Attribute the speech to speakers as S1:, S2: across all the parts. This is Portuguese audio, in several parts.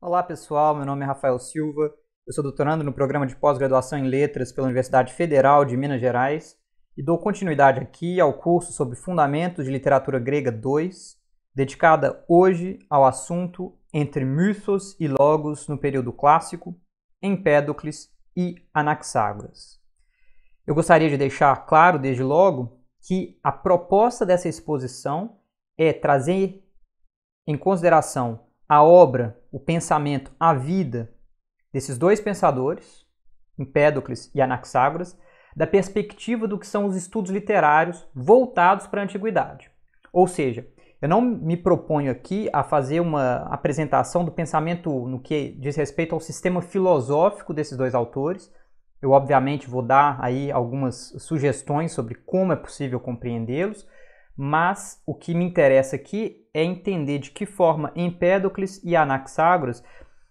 S1: Olá pessoal, meu nome é Rafael Silva, eu sou doutorando no programa de pós-graduação em Letras pela Universidade Federal de Minas Gerais e dou continuidade aqui ao curso sobre Fundamentos de Literatura Grega 2, dedicada hoje ao assunto entre Mythos e Logos no período clássico, Empédocles e Anaxágoras. Eu gostaria de deixar claro desde logo que a proposta dessa exposição é trazer em consideração a obra, o pensamento, a vida desses dois pensadores, Empédocles e Anaxágoras, da perspectiva do que são os estudos literários voltados para a antiguidade. Ou seja, eu não me proponho aqui a fazer uma apresentação do pensamento no que diz respeito ao sistema filosófico desses dois autores. Eu, obviamente, vou dar aí algumas sugestões sobre como é possível compreendê-los, mas o que me interessa aqui é entender de que forma Empédocles e Anaxágoras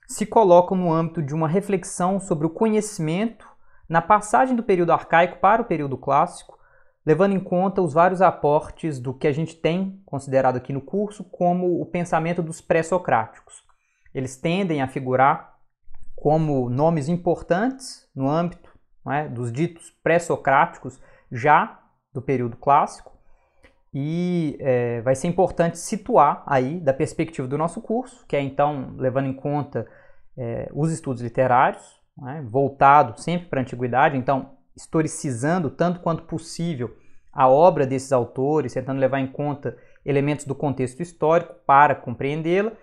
S1: se colocam no âmbito de uma reflexão sobre o conhecimento na passagem do período arcaico para o período clássico, levando em conta os vários aportes do que a gente tem considerado aqui no curso como o pensamento dos pré-socráticos. Eles tendem a figurar como nomes importantes no âmbito é, dos ditos pré-socráticos já do período clássico, e é, vai ser importante situar aí, da perspectiva do nosso curso, que é então levando em conta é, os estudos literários, né, voltado sempre para a antiguidade, então historicizando tanto quanto possível a obra desses autores, tentando levar em conta elementos do contexto histórico para compreendê-la,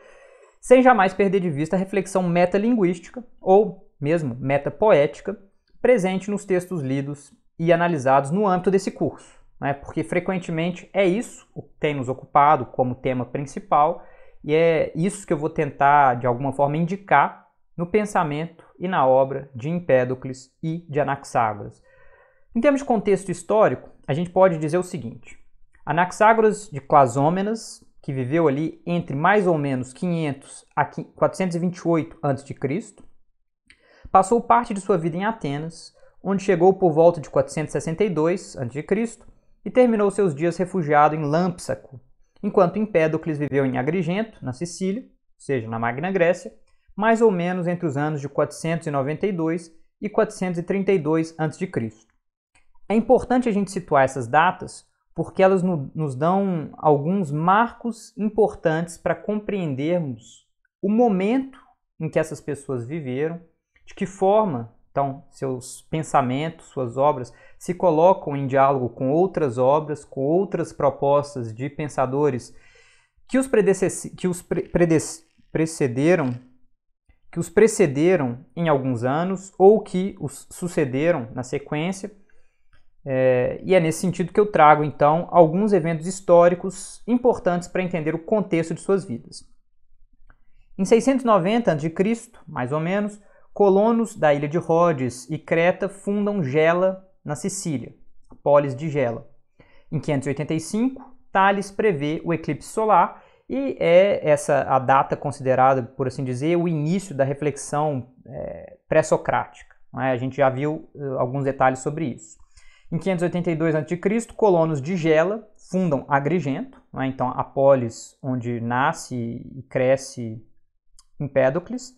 S1: sem jamais perder de vista a reflexão metalinguística ou mesmo metapoética presente nos textos lidos e analisados no âmbito desse curso né? porque frequentemente é isso o que tem nos ocupado como tema principal e é isso que eu vou tentar de alguma forma indicar no pensamento e na obra de Empédocles e de Anaxágoras. Em termos de contexto histórico, a gente pode dizer o seguinte: Anaxágoras de Clasômenas, que viveu ali entre mais ou menos 500 a 428 a.C., passou parte de sua vida em Atenas, onde chegou por volta de 462 a.C e terminou seus dias refugiado em Lampsaco, enquanto Empédocles viveu em Agrigento, na Sicília, ou seja, na Magna Grécia, mais ou menos entre os anos de 492 e 432 a.C. É importante a gente situar essas datas porque elas no, nos dão alguns marcos importantes para compreendermos o momento em que essas pessoas viveram, de que forma então, seus pensamentos, suas obras se colocam em diálogo com outras obras, com outras propostas de pensadores que os, que os pre precederam que os precederam em alguns anos ou que os sucederam na sequência. É, e é nesse sentido que eu trago, então, alguns eventos históricos importantes para entender o contexto de suas vidas. Em 690 a.C., mais ou menos, Colonos da ilha de Rhodes e Creta fundam Gela, na Sicília, a polis de Gela. Em 585, Thales prevê o eclipse solar e é essa a data considerada, por assim dizer, o início da reflexão é, pré-socrática. É? A gente já viu uh, alguns detalhes sobre isso. Em 582 a.C., colonos de Gela fundam Agrigento, é? então a polis onde nasce e cresce Empédocles,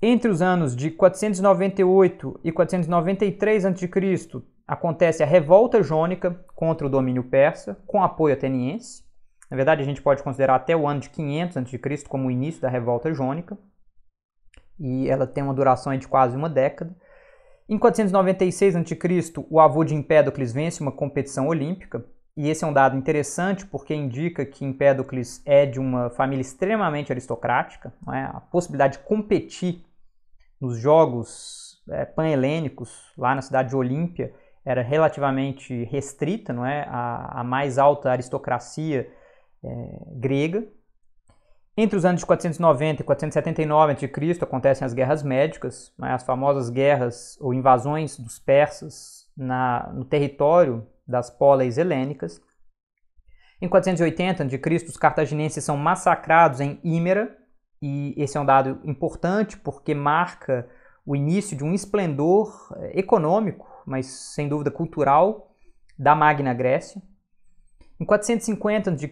S1: entre os anos de 498 e 493 a.C., acontece a revolta jônica contra o domínio persa, com apoio ateniense. Na verdade, a gente pode considerar até o ano de 500 a.C. como o início da revolta jônica, e ela tem uma duração de quase uma década. Em 496 a.C., o avô de Empédocles vence uma competição olímpica, e esse é um dado interessante porque indica que Empédocles é de uma família extremamente aristocrática. É? A possibilidade de competir nos Jogos é, Pan-Helênicos, lá na cidade de Olímpia, era relativamente restrita, não é? A, a mais alta aristocracia é, grega. Entre os anos de 490 e 479 a.C. acontecem as guerras médicas, é? as famosas guerras ou invasões dos persas na, no território das póleis helênicas. Em 480 a.C., os cartaginenses são massacrados em Ímera, e esse é um dado importante porque marca o início de um esplendor eh, econômico, mas sem dúvida cultural, da Magna Grécia. Em 450 a.C.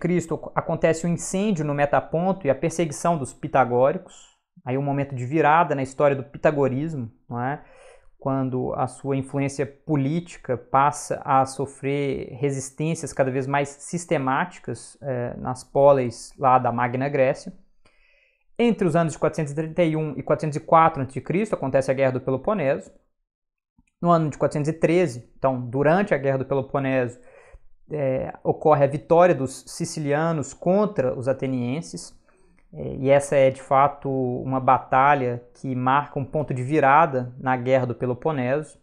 S1: acontece o um incêndio no Metaponto e a perseguição dos pitagóricos. Aí um momento de virada na história do pitagorismo, não é? quando a sua influência política passa a sofrer resistências cada vez mais sistemáticas eh, nas póleis lá da Magna Grécia. Entre os anos de 431 e 404 a.C., acontece a Guerra do Peloponeso. No ano de 413, então durante a Guerra do Peloponeso, é, ocorre a vitória dos sicilianos contra os atenienses. É, e essa é de fato uma batalha que marca um ponto de virada na Guerra do Peloponeso,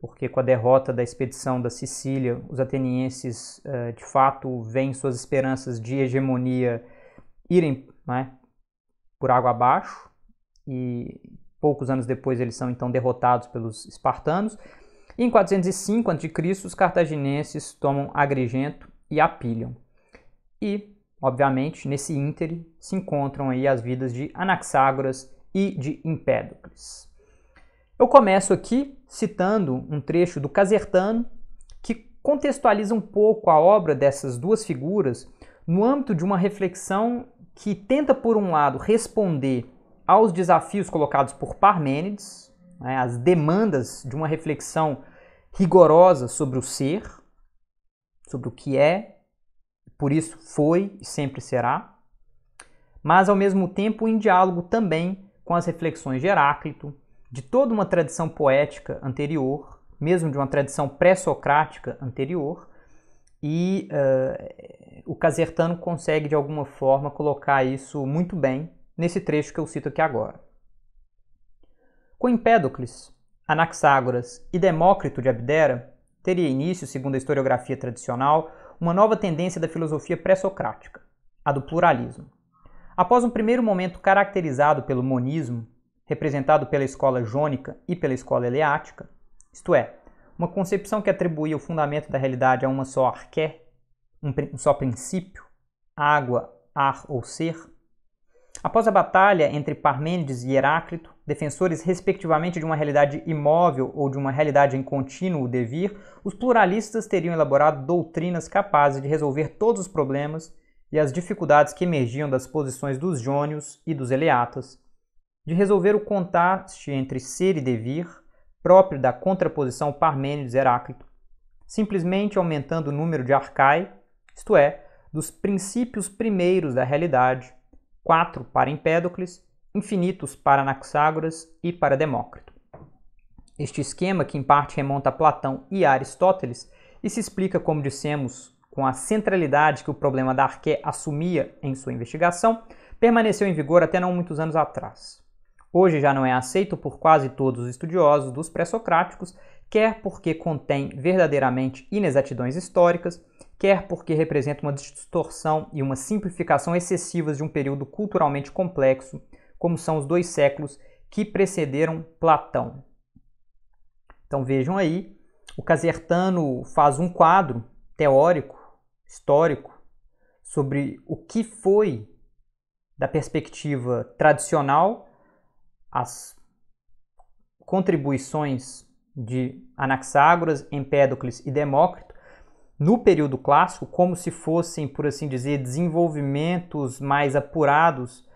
S1: porque com a derrota da expedição da Sicília, os atenienses é, de fato veem suas esperanças de hegemonia irem né, por água abaixo e poucos anos depois eles são então derrotados pelos espartanos. E em 405 a.C., os cartaginenses tomam Agrigento e apilham. E, obviamente, nesse ínter se encontram aí as vidas de Anaxágoras e de Empédocles. Eu começo aqui citando um trecho do Casertano que contextualiza um pouco a obra dessas duas figuras no âmbito de uma reflexão que tenta, por um lado, responder aos desafios colocados por Parmênides, né, as demandas de uma reflexão rigorosa sobre o ser, sobre o que é, por isso foi e sempre será, mas ao mesmo tempo em diálogo também com as reflexões de Heráclito, de toda uma tradição poética anterior, mesmo de uma tradição pré-socrática anterior, e uh, o Casertano consegue de alguma forma colocar isso muito bem nesse trecho que eu cito aqui agora. Com Empédocles, Anaxágoras e Demócrito de Abdera, teria início, segundo a historiografia tradicional, uma nova tendência da filosofia pré-socrática, a do pluralismo. Após um primeiro momento caracterizado pelo monismo, representado pela escola jônica e pela escola eleática, isto é, uma concepção que atribuía o fundamento da realidade a uma só arqué, um, um só princípio, água, ar ou ser. Após a batalha entre Parmênides e Heráclito, defensores respectivamente de uma realidade imóvel ou de uma realidade em contínuo devir, os pluralistas teriam elaborado doutrinas capazes de resolver todos os problemas e as dificuldades que emergiam das posições dos jônios e dos eleatas, de resolver o contraste entre ser e devir, próprio da contraposição Parmênides-Heráclito, simplesmente aumentando o número de arcai, isto é, dos princípios primeiros da realidade, quatro para Empédocles, infinitos para Anaxágoras e para Demócrito. Este esquema, que em parte remonta a Platão e a Aristóteles, e se explica, como dissemos, com a centralidade que o problema da arqué assumia em sua investigação, permaneceu em vigor até não muitos anos atrás. Hoje já não é aceito por quase todos os estudiosos dos pré-socráticos, quer porque contém verdadeiramente inexatidões históricas, quer porque representa uma distorção e uma simplificação excessivas de um período culturalmente complexo, como são os dois séculos que precederam Platão. Então vejam aí, o Casertano faz um quadro teórico, histórico, sobre o que foi da perspectiva tradicional as contribuições de Anaxágoras, Empédocles e Demócrito no período clássico como se fossem, por assim dizer, desenvolvimentos mais apurados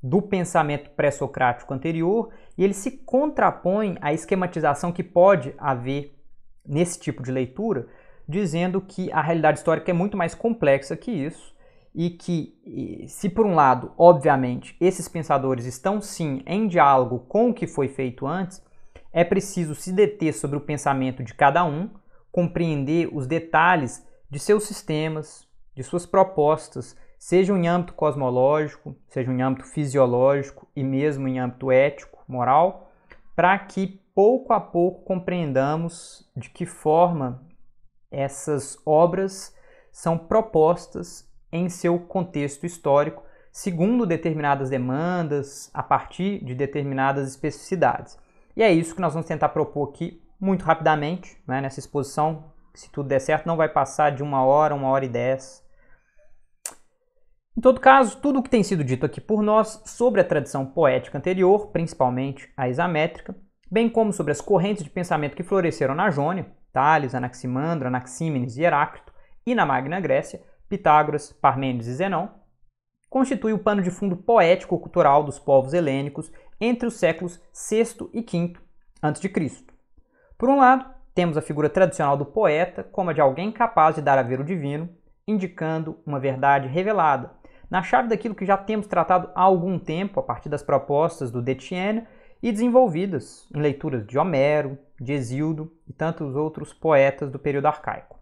S1: do pensamento pré-socrático anterior, e ele se contrapõe à esquematização que pode haver nesse tipo de leitura, dizendo que a realidade histórica é muito mais complexa que isso e que, se por um lado, obviamente, esses pensadores estão sim em diálogo com o que foi feito antes, é preciso se deter sobre o pensamento de cada um, compreender os detalhes de seus sistemas, de suas propostas, seja em âmbito cosmológico, seja em âmbito fisiológico e mesmo em âmbito ético, moral, para que pouco a pouco compreendamos de que forma essas obras são propostas em seu contexto histórico, segundo determinadas demandas, a partir de determinadas especificidades. E é isso que nós vamos tentar propor aqui muito rapidamente, né, nessa exposição, se tudo der certo, não vai passar de uma hora, uma hora e dez. Em todo caso, tudo o que tem sido dito aqui por nós sobre a tradição poética anterior, principalmente a isamétrica, bem como sobre as correntes de pensamento que floresceram na Jônia, Tales, Anaximandro, Anaxímenes e Heráclito, e na Magna Grécia, Pitágoras, Parmênides e Zenão, constitui o pano de fundo poético-cultural dos povos helênicos entre os séculos VI e V a.C. Por um lado, temos a figura tradicional do poeta como a de alguém capaz de dar a ver o divino, indicando uma verdade revelada, na chave daquilo que já temos tratado há algum tempo a partir das propostas do Detienne e desenvolvidas em leituras de Homero, de Hesíodo e tantos outros poetas do período arcaico.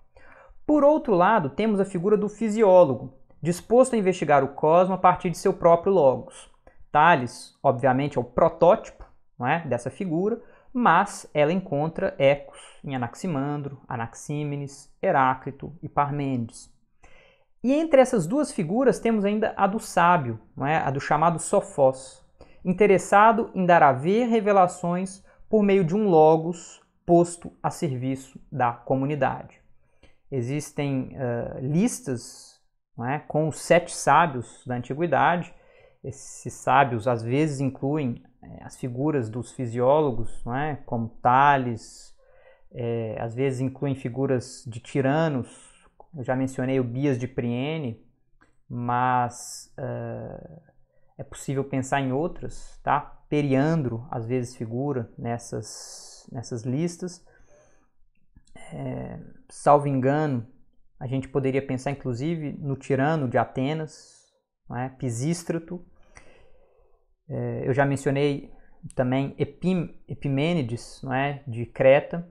S1: Por outro lado, temos a figura do fisiólogo, disposto a investigar o cosmo a partir de seu próprio logos. Thales, obviamente, é o protótipo é, dessa figura, mas ela encontra ecos em Anaximandro, Anaxímenes, Heráclito e Parmênides. E entre essas duas figuras temos ainda a do sábio, é, a do chamado Sofós, interessado em dar a ver revelações por meio de um logos posto a serviço da comunidade existem uh, listas é, com os sete sábios da antiguidade. Esses sábios às vezes incluem é, as figuras dos fisiólogos, é, como Tales, é, às vezes incluem figuras de tiranos. Eu já mencionei o Bias de Priene, mas uh, é possível pensar em outras, tá? Periandro às vezes figura nessas, nessas listas. É, salvo engano, a gente poderia pensar inclusive no Tirano de Atenas, é Pisístrato. É, eu já mencionei também Epim, Epimênides, é de Creta,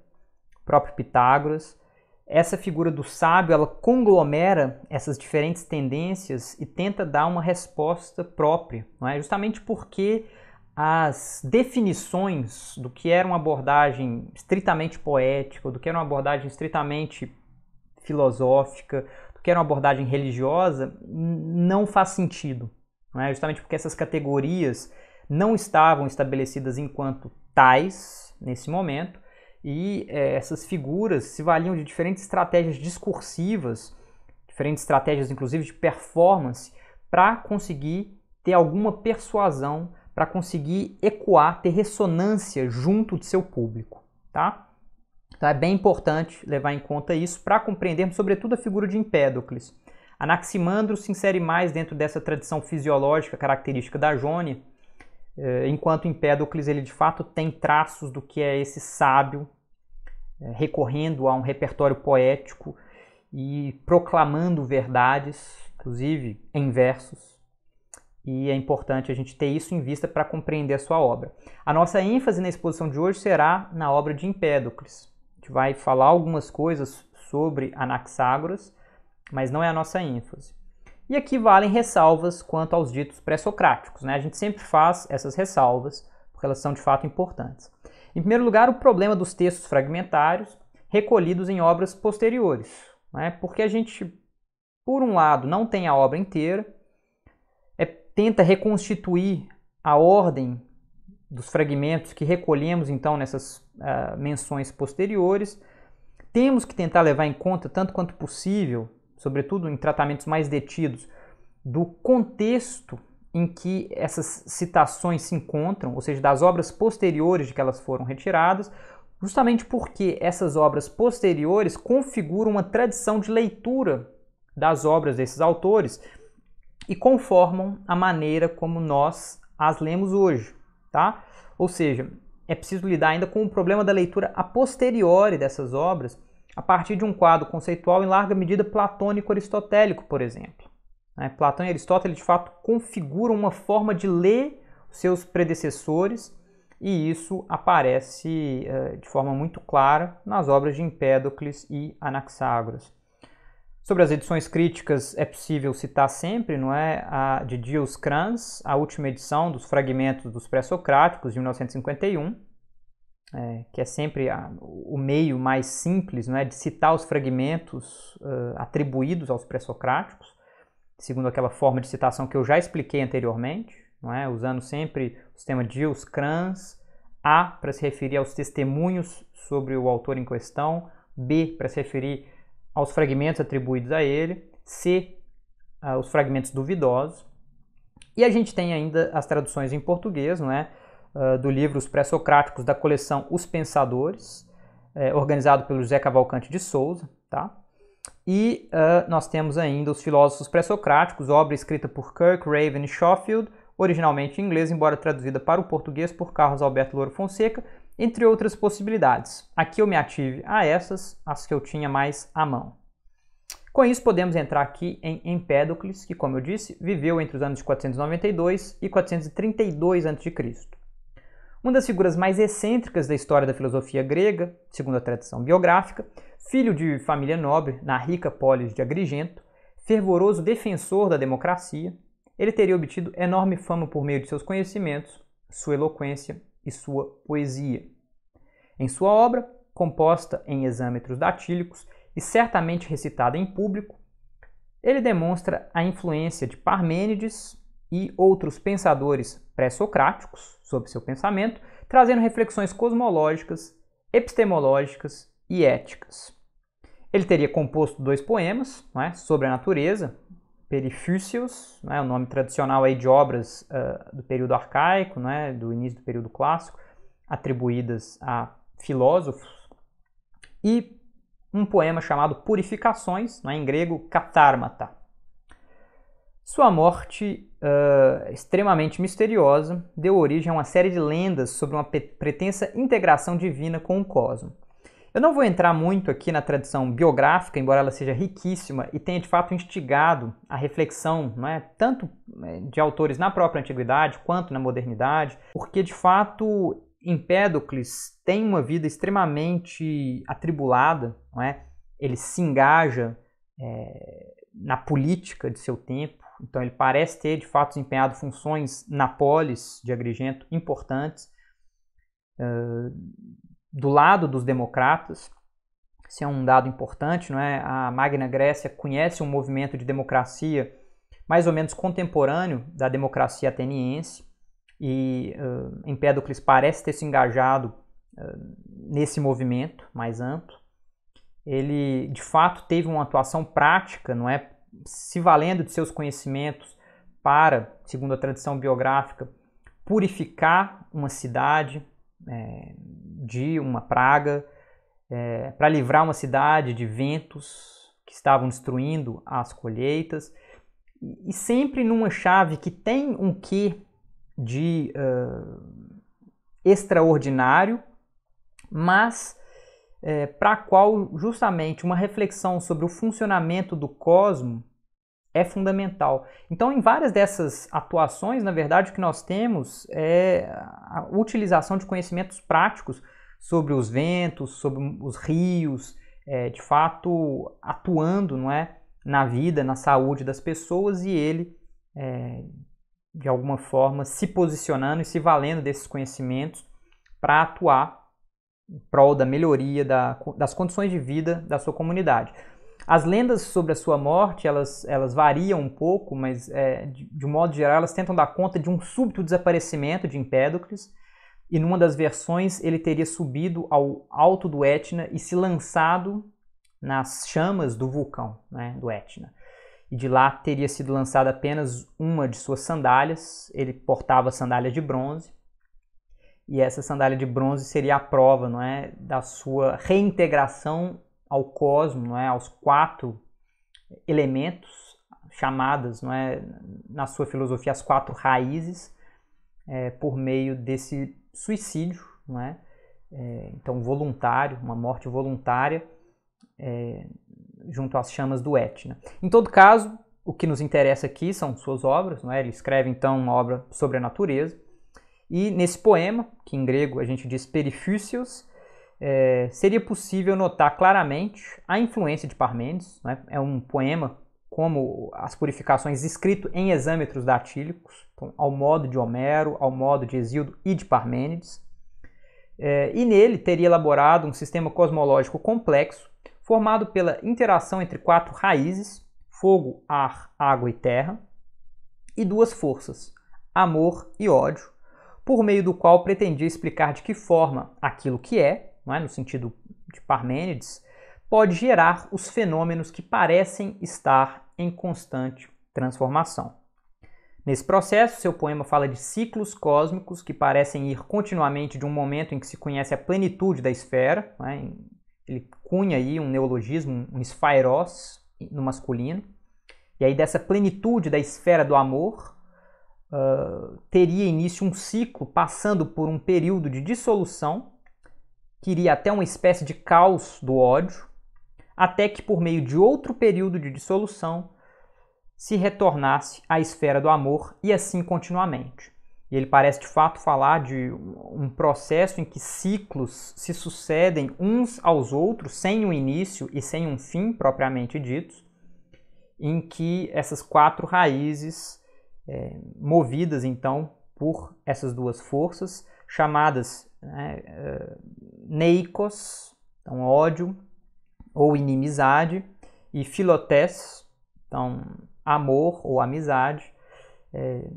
S1: próprio Pitágoras. Essa figura do sábio, ela conglomera essas diferentes tendências e tenta dar uma resposta própria, não é? Justamente porque as definições do que era uma abordagem estritamente poética, do que era uma abordagem estritamente filosófica, do que era uma abordagem religiosa, não faz sentido. É? Justamente porque essas categorias não estavam estabelecidas enquanto tais nesse momento, e é, essas figuras se valiam de diferentes estratégias discursivas, diferentes estratégias, inclusive de performance, para conseguir ter alguma persuasão para conseguir ecoar, ter ressonância junto de seu público, tá? Então é bem importante levar em conta isso para compreendermos, sobretudo, a figura de Empédocles. Anaximandro se insere mais dentro dessa tradição fisiológica característica da Jônia, eh, enquanto Empédocles ele de fato tem traços do que é esse sábio, eh, recorrendo a um repertório poético e proclamando verdades, inclusive em versos e é importante a gente ter isso em vista para compreender a sua obra. A nossa ênfase na exposição de hoje será na obra de Empédocles. A gente vai falar algumas coisas sobre Anaxágoras, mas não é a nossa ênfase. E aqui valem ressalvas quanto aos ditos pré-socráticos. Né? A gente sempre faz essas ressalvas, porque elas são de fato importantes. Em primeiro lugar, o problema dos textos fragmentários recolhidos em obras posteriores. Né? Porque a gente, por um lado, não tem a obra inteira, tenta reconstituir a ordem dos fragmentos que recolhemos então nessas uh, menções posteriores. Temos que tentar levar em conta, tanto quanto possível, sobretudo em tratamentos mais detidos, do contexto em que essas citações se encontram, ou seja, das obras posteriores de que elas foram retiradas, justamente porque essas obras posteriores configuram uma tradição de leitura das obras desses autores e conformam a maneira como nós as lemos hoje, tá? Ou seja, é preciso lidar ainda com o problema da leitura a posteriori dessas obras, a partir de um quadro conceitual em larga medida platônico-aristotélico, por exemplo. Né? Platão e Aristóteles, de fato, configuram uma forma de ler seus predecessores, e isso aparece eh, de forma muito clara nas obras de Empédocles e Anaxágoras. Sobre as edições críticas, é possível citar sempre, não é, a de Dios Kranz, a última edição dos Fragmentos dos Pré-Socráticos, de 1951, é, que é sempre a, o meio mais simples não é, de citar os fragmentos uh, atribuídos aos pré-socráticos, segundo aquela forma de citação que eu já expliquei anteriormente, não é, usando sempre o sistema Dios Kranz, A para se referir aos testemunhos sobre o autor em questão, B para se referir aos fragmentos atribuídos a ele, C ah, os fragmentos duvidosos. E a gente tem ainda as traduções em português, não é? Ah, do livro Os Pré-Socráticos, da coleção Os Pensadores, é, organizado pelo José Cavalcante de Souza. Tá? E uh, nós temos ainda Os Filósofos Pré-Socráticos, obra escrita por Kirk, Raven e Schofield, originalmente em inglês, embora traduzida para o português por Carlos Alberto Louro Fonseca, entre outras possibilidades. Aqui eu me ative a essas, as que eu tinha mais à mão. Com isso, podemos entrar aqui em Empédocles, que, como eu disse, viveu entre os anos de 492 e 432 a.C. Uma das figuras mais excêntricas da história da filosofia grega, segundo a tradição biográfica, filho de família nobre na rica polis de Agrigento, fervoroso defensor da democracia, ele teria obtido enorme fama por meio de seus conhecimentos, sua eloquência e sua poesia. Em sua obra, composta em exâmetros datílicos e certamente recitada em público, ele demonstra a influência de Parmênides e outros pensadores pré-socráticos sobre seu pensamento, trazendo reflexões cosmológicas, epistemológicas e éticas. Ele teria composto dois poemas é? sobre a natureza, perifícios, né, o nome tradicional aí de obras uh, do período arcaico, né, do início do período clássico, atribuídas a filósofos, e um poema chamado Purificações, né, em grego, Katármata. Sua morte, uh, extremamente misteriosa, deu origem a uma série de lendas sobre uma pretensa integração divina com o cosmos. Eu não vou entrar muito aqui na tradição biográfica, embora ela seja riquíssima e tenha de fato instigado a reflexão, não é? tanto é, de autores na própria antiguidade quanto na modernidade, porque de fato Empédocles tem uma vida extremamente atribulada, não é? ele se engaja é, na política de seu tempo, então ele parece ter de fato desempenhado funções na polis de Agrigento importantes. Uh, do lado dos democratas. Isso é um dado importante, não é? A Magna Grécia conhece um movimento de democracia mais ou menos contemporâneo da democracia ateniense e uh, Empédocles parece ter se engajado uh, nesse movimento mais amplo. Ele, de fato, teve uma atuação prática, não é? Se valendo de seus conhecimentos para, segundo a tradição biográfica, purificar uma cidade, é, de uma praga, é, para livrar uma cidade de ventos que estavam destruindo as colheitas. E sempre numa chave que tem um quê de uh, extraordinário, mas é, para a qual justamente uma reflexão sobre o funcionamento do cosmo é fundamental. Então, em várias dessas atuações, na verdade, o que nós temos é a utilização de conhecimentos práticos sobre os ventos, sobre os rios, é, de fato atuando não é, na vida, na saúde das pessoas e ele, é, de alguma forma, se posicionando e se valendo desses conhecimentos para atuar em prol da melhoria da, das condições de vida da sua comunidade. As lendas sobre a sua morte, elas, elas variam um pouco, mas é, de, de um modo geral elas tentam dar conta de um súbito desaparecimento de Empédocles, e numa das versões ele teria subido ao alto do Etna e se lançado nas chamas do vulcão né, do Etna. E de lá teria sido lançada apenas uma de suas sandálias, ele portava sandália de bronze, e essa sandália de bronze seria a prova não é, da sua reintegração ao cosmo, não é, aos quatro elementos chamadas não é, na sua filosofia as quatro raízes, é, por meio desse suicídio, não é? é então, voluntário, uma morte voluntária é, junto às chamas do Etna. Em todo caso, o que nos interessa aqui são suas obras, não é? Ele escreve então uma obra sobre a natureza. E nesse poema, que em grego a gente diz Perifícios, é, seria possível notar claramente a influência de Parmênides. É? é um poema como as purificações escrito em exâmetros datílicos, então, ao modo de Homero, ao modo de Hesíodo e de Parmênides. É, e nele teria elaborado um sistema cosmológico complexo, formado pela interação entre quatro raízes, fogo, ar, água e terra, e duas forças, amor e ódio, por meio do qual pretendia explicar de que forma aquilo que é, é no sentido de Parmênides, pode gerar os fenômenos que parecem estar em constante transformação. Nesse processo, seu poema fala de ciclos cósmicos que parecem ir continuamente de um momento em que se conhece a plenitude da esfera, né? ele cunha aí um neologismo, um esfairos no masculino, e aí dessa plenitude da esfera do amor uh, teria início um ciclo passando por um período de dissolução, que iria até uma espécie de caos do ódio, até que por meio de outro período de dissolução se retornasse à esfera do amor e assim continuamente. E ele parece de fato falar de um processo em que ciclos se sucedem uns aos outros, sem um início e sem um fim propriamente dito, em que essas quatro raízes, é, movidas então por essas duas forças, chamadas né, é, neikos, então ódio, ou inimizade, e filotés, então amor ou amizade, é,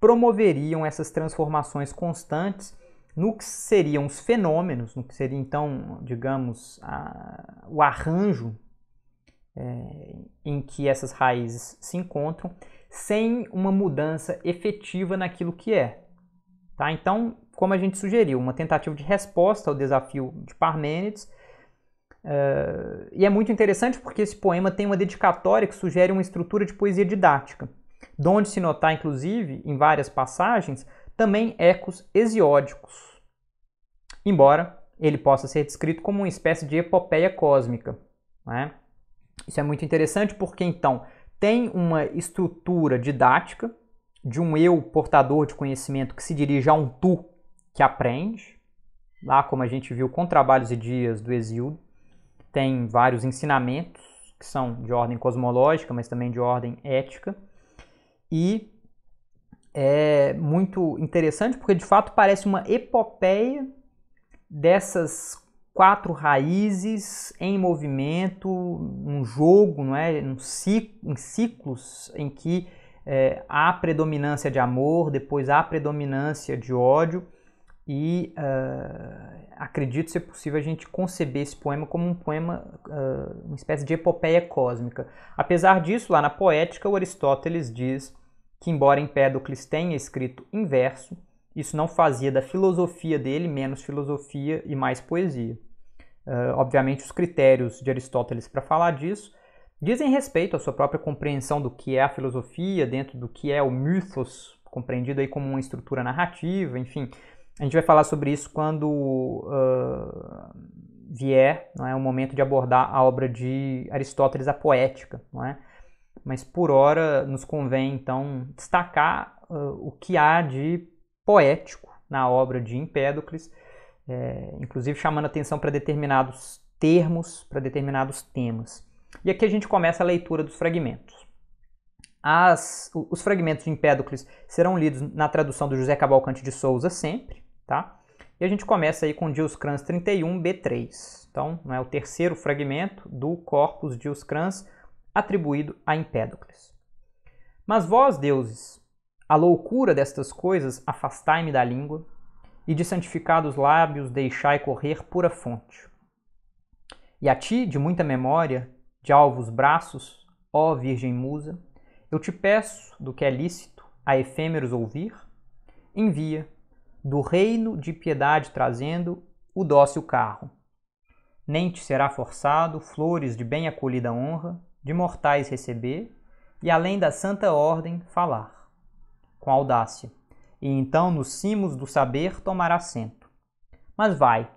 S1: promoveriam essas transformações constantes no que seriam os fenômenos, no que seria então, digamos, a, o arranjo é, em que essas raízes se encontram, sem uma mudança efetiva naquilo que é. Tá? Então, como a gente sugeriu, uma tentativa de resposta ao desafio de Parmênides, Uh, e é muito interessante porque esse poema tem uma dedicatória que sugere uma estrutura de poesia didática, onde se notar, inclusive, em várias passagens, também ecos hesiódicos, embora ele possa ser descrito como uma espécie de epopeia cósmica. Né? Isso é muito interessante porque, então, tem uma estrutura didática de um eu portador de conhecimento que se dirige a um tu que aprende, lá como a gente viu com Trabalhos e Dias do Exílio, tem vários ensinamentos que são de ordem cosmológica, mas também de ordem ética. E é muito interessante porque de fato parece uma epopeia dessas quatro raízes em movimento, um jogo, não é? um ciclo, em ciclos em que é, há predominância de amor, depois há predominância de ódio e ah, acredito ser possível a gente conceber esse poema como um poema, ah, uma espécie de epopeia cósmica. Apesar disso, lá na Poética, o Aristóteles diz que, embora Empédocles tenha escrito em verso, isso não fazia da filosofia dele menos filosofia e mais poesia. Ah, obviamente, os critérios de Aristóteles para falar disso dizem respeito à sua própria compreensão do que é a filosofia, dentro do que é o mythos, compreendido aí como uma estrutura narrativa, enfim, a gente vai falar sobre isso quando uh, vier, não é, o momento de abordar a obra de Aristóteles, a Poética, não é? Mas por hora nos convém então destacar uh, o que há de poético na obra de Empédocles, é, inclusive chamando atenção para determinados termos, para determinados temas. E aqui a gente começa a leitura dos fragmentos. As, os fragmentos de Empédocles serão lidos na tradução do José Cavalcante de Souza sempre, tá? E a gente começa aí com Dioscrans 31B3. Então, é o terceiro fragmento do corpus Dioscrans atribuído a Empédocles. Mas vós, deuses, a loucura destas coisas afastai-me da língua, e de santificados lábios deixai correr pura fonte. E a ti, de muita memória, de alvos braços, ó Virgem Musa, eu te peço do que é lícito a efêmeros ouvir, envia do reino de piedade trazendo o dócil carro. Nem te será forçado flores de bem acolhida honra, de mortais receber, e além da santa ordem falar, com audácia, e então nos cimos do saber tomar assento. Mas vai,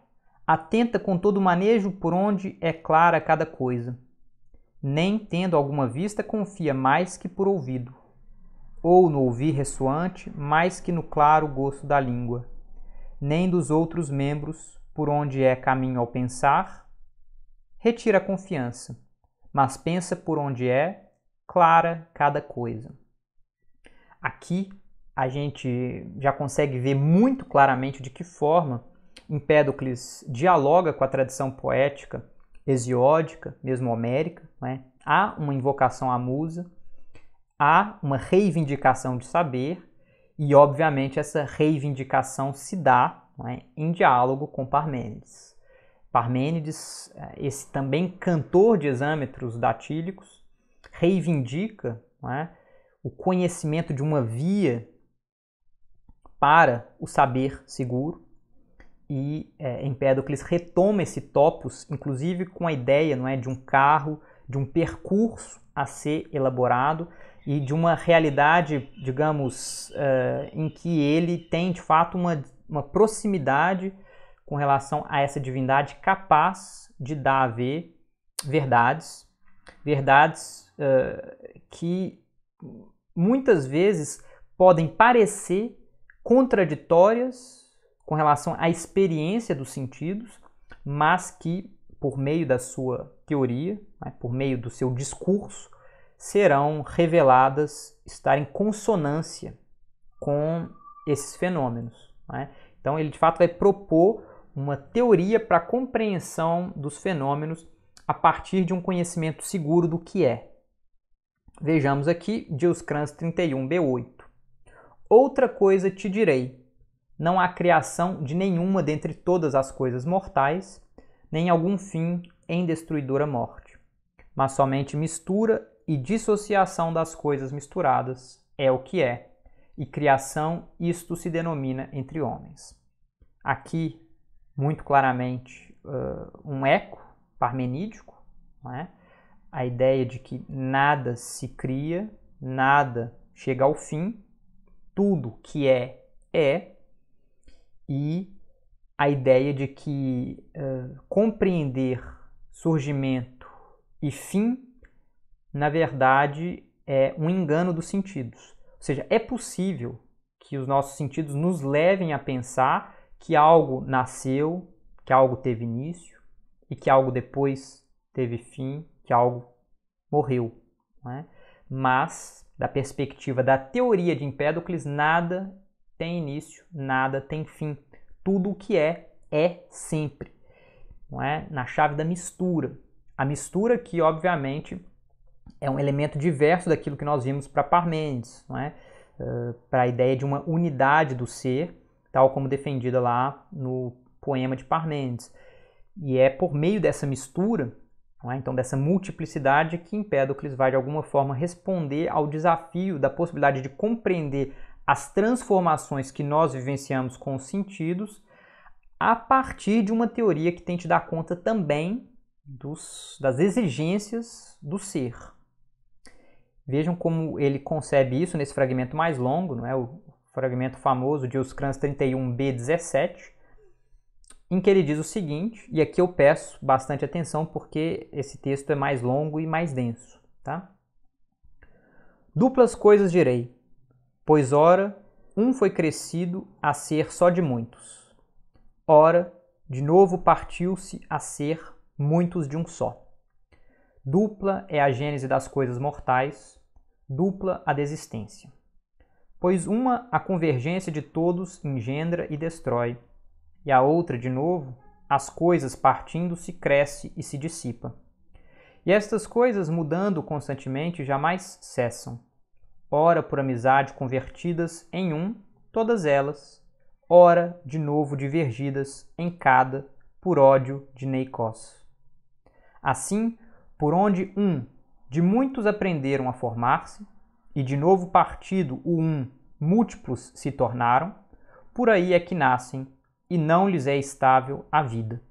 S1: atenta com todo manejo por onde é clara cada coisa. Nem tendo alguma vista confia mais que por ouvido, ou no ouvir ressoante, mais que no claro gosto da língua, nem dos outros membros, por onde é caminho ao pensar, retira a confiança, mas pensa por onde é clara cada coisa. Aqui a gente já consegue ver muito claramente de que forma Empédocles dialoga com a tradição poética hesiódica, mesmo homérica, né? há uma invocação à musa, há uma reivindicação de saber e, obviamente, essa reivindicação se dá é, em diálogo com Parmênides. Parmênides, esse também cantor de exâmetros datílicos, reivindica é, o conhecimento de uma via para o saber seguro e é, Empédocles retoma esse topos, inclusive com a ideia não é, de um carro, de um percurso a ser elaborado e de uma realidade, digamos, uh, em que ele tem de fato uma, uma proximidade com relação a essa divindade capaz de dar a ver verdades, verdades uh, que muitas vezes podem parecer contraditórias com relação à experiência dos sentidos, mas que por meio da sua teoria, né, por meio do seu discurso, serão reveladas estar em consonância com esses fenômenos. Né? Então, ele de fato vai propor uma teoria para a compreensão dos fenômenos a partir de um conhecimento seguro do que é. Vejamos aqui Crans 31b8. Outra coisa te direi: não há criação de nenhuma dentre todas as coisas mortais, nem algum fim em destruidora morte, mas somente mistura e dissociação das coisas misturadas é o que é, e criação isto se denomina entre homens. Aqui, muito claramente, uh, um eco parmenídico, é? a ideia de que nada se cria, nada chega ao fim, tudo que é, é, e a ideia de que uh, compreender surgimento e fim na verdade, é um engano dos sentidos. Ou seja, é possível que os nossos sentidos nos levem a pensar que algo nasceu, que algo teve início e que algo depois teve fim, que algo morreu. É? Mas, da perspectiva da teoria de Empédocles, nada tem início, nada tem fim. Tudo o que é, é sempre. Não é? Na chave da mistura. A mistura que, obviamente, é um elemento diverso daquilo que nós vimos para Parmênides, é? Uh, para a ideia de uma unidade do ser, tal como defendida lá no poema de Parmênides. E é por meio dessa mistura, é? então dessa multiplicidade, que Empédocles vai de alguma forma responder ao desafio da possibilidade de compreender as transformações que nós vivenciamos com os sentidos a partir de uma teoria que tente dar conta também dos, das exigências do ser. Vejam como ele concebe isso nesse fragmento mais longo, não é? o fragmento famoso de Oscrans 31b17, em que ele diz o seguinte, e aqui eu peço bastante atenção porque esse texto é mais longo e mais denso. Tá? Duplas coisas direi, pois ora, um foi crescido a ser só de muitos, ora, de novo partiu-se a ser muitos de um só. Dupla é a gênese das coisas mortais, dupla a desistência. Pois uma, a convergência de todos engendra e destrói, e a outra, de novo, as coisas partindo-se cresce e se dissipa. E estas coisas, mudando constantemente, jamais cessam. Ora por amizade convertidas em um, todas elas, ora de novo divergidas em cada, por ódio de Neicós. Assim, por onde um de muitos aprenderam a formar-se, e de novo partido o um, múltiplos se tornaram, por aí é que nascem, e não lhes é estável a vida.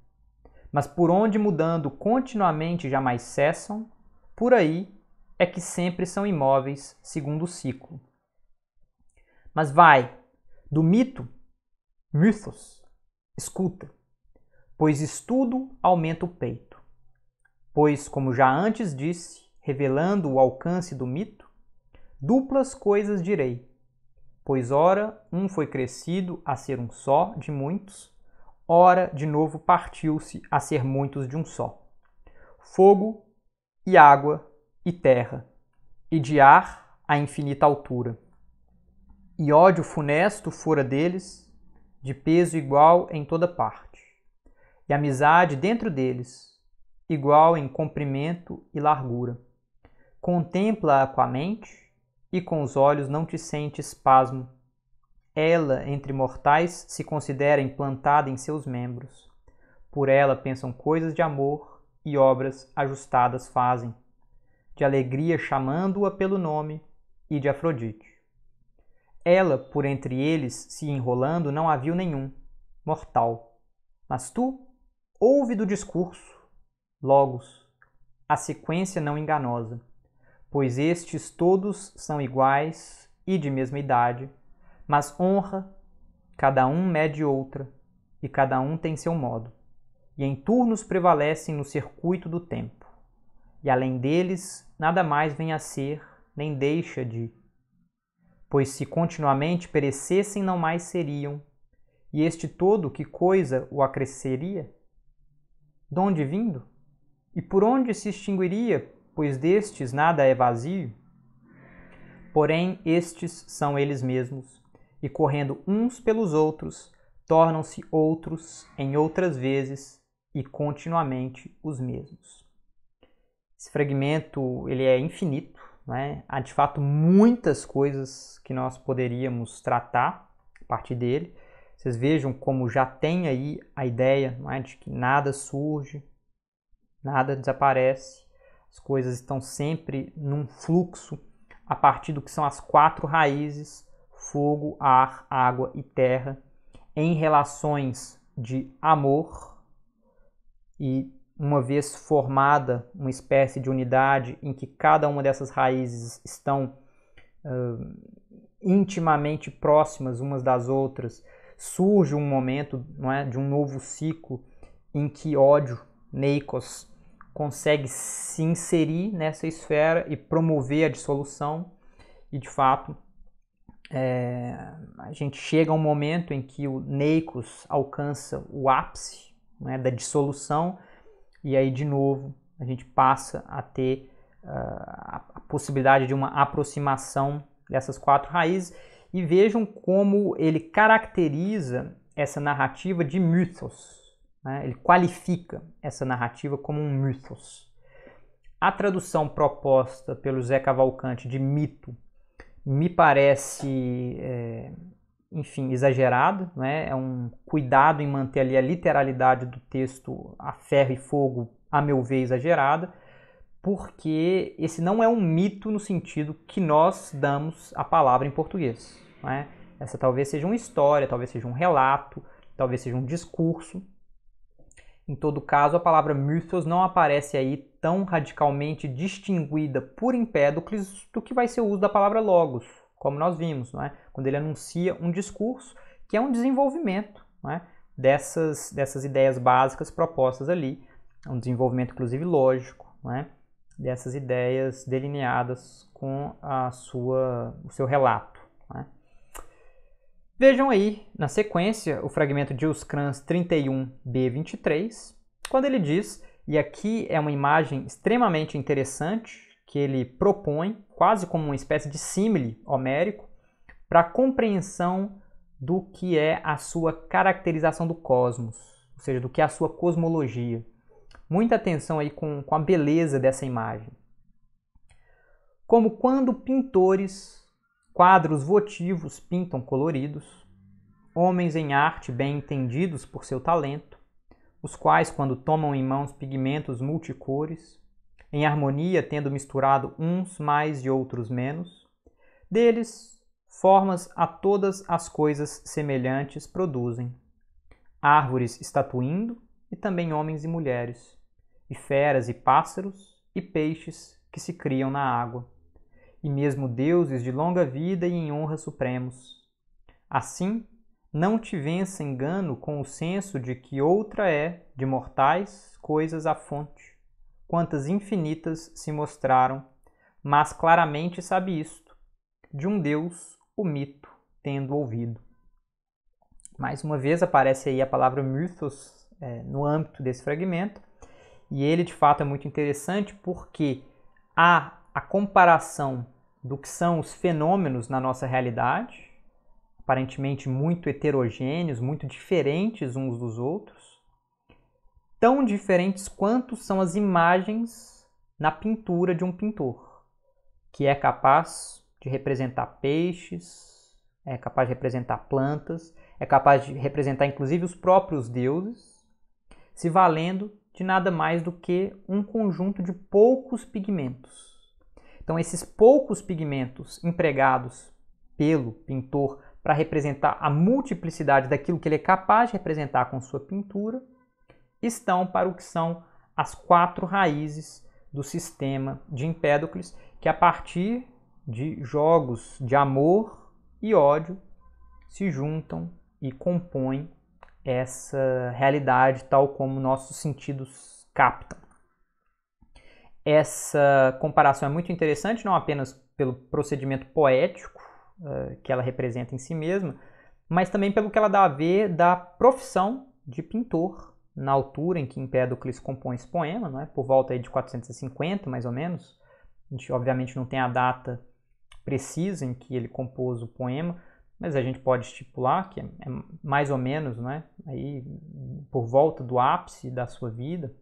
S1: Mas por onde mudando continuamente jamais cessam, por aí é que sempre são imóveis, segundo o ciclo. Mas vai, do mito, mythos, escuta, pois estudo aumenta o peito. Pois, como já antes disse, revelando o alcance do mito, duplas coisas direi, pois ora um foi crescido a ser um só de muitos, ora de novo partiu-se a ser muitos de um só. Fogo e água e terra, e de ar a infinita altura. E ódio funesto fora deles, de peso igual em toda parte, e amizade dentro deles, igual em comprimento e largura. Contempla-a com a mente e com os olhos não te sentes espasmo. Ela, entre mortais, se considera implantada em seus membros. Por ela pensam coisas de amor e obras ajustadas fazem. De alegria chamando-a pelo nome e de Afrodite. Ela, por entre eles, se enrolando, não a viu nenhum, mortal. Mas tu, ouve do discurso, logos, a sequência não enganosa pois estes todos são iguais e de mesma idade, mas honra, cada um mede outra, e cada um tem seu modo, e em turnos prevalecem no circuito do tempo, e além deles nada mais vem a ser, nem deixa de. Pois se continuamente perecessem, não mais seriam, e este todo que coisa o acresceria? Donde vindo? E por onde se extinguiria pois destes nada é vazio. Porém, estes são eles mesmos, e correndo uns pelos outros, tornam-se outros em outras vezes e continuamente os mesmos. Esse fragmento ele é infinito, né? há de fato muitas coisas que nós poderíamos tratar a partir dele. Vocês vejam como já tem aí a ideia é? de que nada surge, nada desaparece, as coisas estão sempre num fluxo a partir do que são as quatro raízes: fogo, ar, água e terra, em relações de amor. E uma vez formada uma espécie de unidade em que cada uma dessas raízes estão uh, intimamente próximas umas das outras, surge um momento não é, de um novo ciclo em que ódio, neikos, consegue se inserir nessa esfera e promover a dissolução. E de fato, é, a gente chega a um momento em que o Neicos alcança o ápice né, da dissolução, e aí de novo a gente passa a ter uh, a possibilidade de uma aproximação dessas quatro raízes. E vejam como ele caracteriza essa narrativa de Mythos, né? Ele qualifica essa narrativa como um mythos. A tradução proposta pelo Zé Cavalcante de mito me parece, é, enfim, exagerado. Né? É um cuidado em manter ali a literalidade do texto a ferro e fogo, a meu ver, exagerada porque esse não é um mito no sentido que nós damos a palavra em português. Né? Essa talvez seja uma história, talvez seja um relato, talvez seja um discurso, em todo caso, a palavra mythos não aparece aí tão radicalmente distinguida por Empédocles do que vai ser o uso da palavra logos, como nós vimos, não é? quando ele anuncia um discurso que é um desenvolvimento não é? dessas, dessas ideias básicas propostas ali, é um desenvolvimento inclusive lógico, não é? dessas ideias delineadas com a sua, o seu relato. Não é? Vejam aí, na sequência, o fragmento de Uscrans 31b23, quando ele diz, e aqui é uma imagem extremamente interessante que ele propõe, quase como uma espécie de símile homérico, para a compreensão do que é a sua caracterização do cosmos, ou seja, do que é a sua cosmologia. Muita atenção aí com, com a beleza dessa imagem. Como quando pintores Quadros votivos pintam coloridos, homens em arte bem entendidos por seu talento, os quais, quando tomam em mãos pigmentos multicores, em harmonia tendo misturado uns mais e outros menos, deles formas a todas as coisas semelhantes produzem, árvores estatuindo e também homens e mulheres, e feras e pássaros e peixes que se criam na água e mesmo deuses de longa vida e em honra supremos. Assim, não te vença engano com o senso de que outra é, de mortais, coisas a fonte, quantas infinitas se mostraram, mas claramente sabe isto, de um Deus, o mito, tendo ouvido. Mais uma vez aparece aí a palavra mythos é, no âmbito desse fragmento, e ele de fato é muito interessante porque há a comparação do que são os fenômenos na nossa realidade, aparentemente muito heterogêneos, muito diferentes uns dos outros, tão diferentes quanto são as imagens na pintura de um pintor, que é capaz de representar peixes, é capaz de representar plantas, é capaz de representar inclusive os próprios deuses, se valendo de nada mais do que um conjunto de poucos pigmentos. Então, esses poucos pigmentos empregados pelo pintor para representar a multiplicidade daquilo que ele é capaz de representar com sua pintura estão para o que são as quatro raízes do sistema de Empédocles, que a partir de jogos de amor e ódio se juntam e compõem essa realidade tal como nossos sentidos captam. Essa comparação é muito interessante, não apenas pelo procedimento poético uh, que ela representa em si mesma, mas também pelo que ela dá a ver da profissão de pintor na altura em que Empédocles compõe esse poema, não é? por volta de 450, mais ou menos. A gente, obviamente, não tem a data precisa em que ele compôs o poema, mas a gente pode estipular que é, é mais ou menos, né, aí por volta do ápice da sua vida.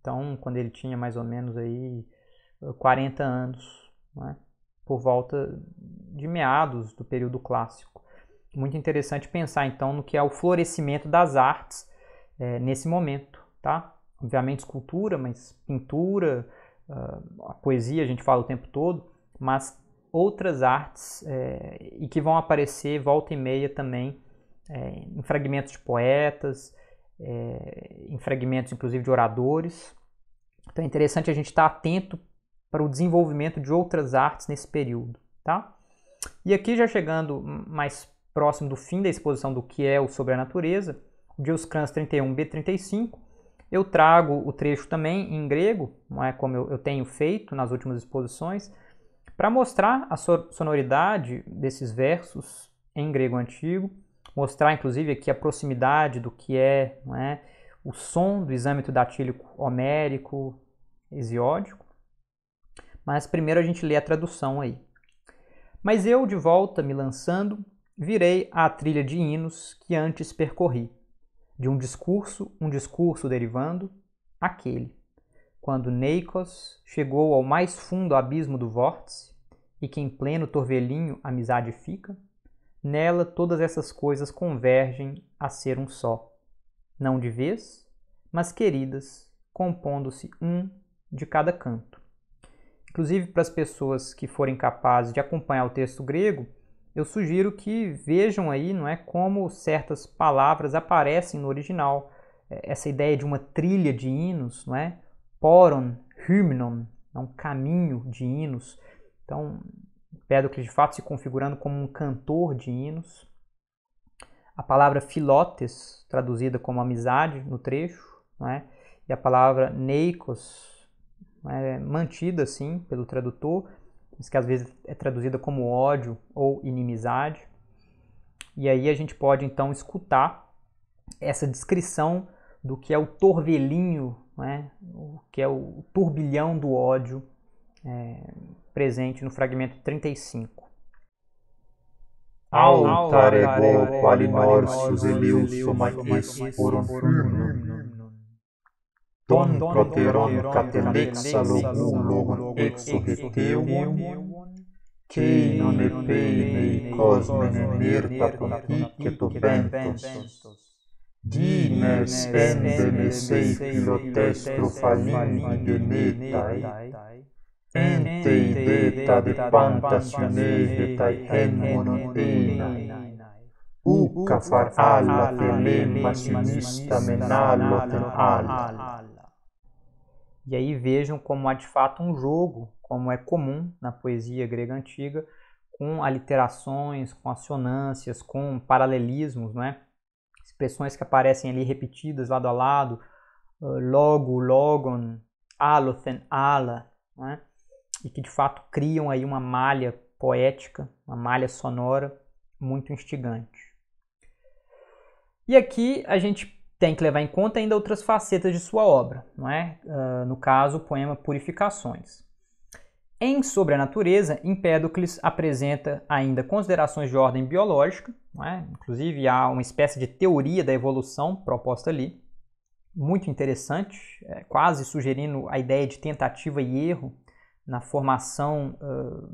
S1: Então, quando ele tinha mais ou menos aí 40 eh, anos, né? por volta de meados do período clássico. Muito interessante pensar então no que é o florescimento das artes é, nesse momento, tá? Obviamente escultura, mas pintura, eh, a poesia a gente fala o tempo todo, mas outras artes é, e que vão aparecer volta e meia também é, em fragmentos de poetas, é, em fragmentos, inclusive, de oradores. Então é interessante a gente estar tá atento para o desenvolvimento de outras artes nesse período, tá? E aqui já chegando mais próximo do fim da exposição do que é o Sobre a Natureza, de crans 31b35, eu trago o trecho também em grego, não é como eu, eu tenho feito nas últimas exposições, para mostrar a sonoridade desses versos em grego antigo mostrar, inclusive, aqui a proximidade do que é, é o som do exame datílico homérico, hesiódico. Mas primeiro a gente lê a tradução aí. Mas eu, de volta, me lançando, virei a trilha de hinos que antes percorri. De um discurso, um discurso derivando, aquele. Quando Neikos chegou ao mais fundo abismo do vórtice, e que em pleno torvelinho amizade fica, Nela todas essas coisas convergem a ser um só, não de vez, mas queridas, compondo-se um de cada canto. Inclusive, para as pessoas que forem capazes de acompanhar o texto grego, eu sugiro que vejam aí não é, como certas palavras aparecem no original. É, essa ideia de uma trilha de hinos, não é? Poron, hymnon, é um caminho de hinos. Então, Péricles de fato se configurando como um cantor de hinos. A palavra filotes, traduzida como amizade no trecho, né? e a palavra neikos, né? mantida assim pelo tradutor, mas que às vezes é traduzida como ódio ou inimizade. E aí a gente pode então escutar essa descrição do que é o torvelinho, né? o que é o turbilhão do ódio é, presente no fragmento 35. Altare go qualimorsus elius somatis porum firmum. Ton proteron catelexa logulon exogeteum, ceinon epeine cosmen inerta ponticeto ventus. Dines endene sei pilotestro falini denetae, Ente idetabi pantasione tai henmonon einai. uca far alla telemma sinista menalo ten alla. E aí vejam como há de fato um jogo, como é comum na poesia grega antiga, com aliterações, com assonâncias, com paralelismos, né expressões que aparecem ali repetidas lado a lado, logo, logon, alothen, ala, né? e que de fato criam aí uma malha poética, uma malha sonora muito instigante. E aqui a gente tem que levar em conta ainda outras facetas de sua obra, não é? Uh, no caso, o poema Purificações. Em Sobre a Natureza, Empédocles apresenta ainda considerações de ordem biológica, é? inclusive há uma espécie de teoria da evolução proposta ali, muito interessante, é, quase sugerindo a ideia de tentativa e erro na formação uh,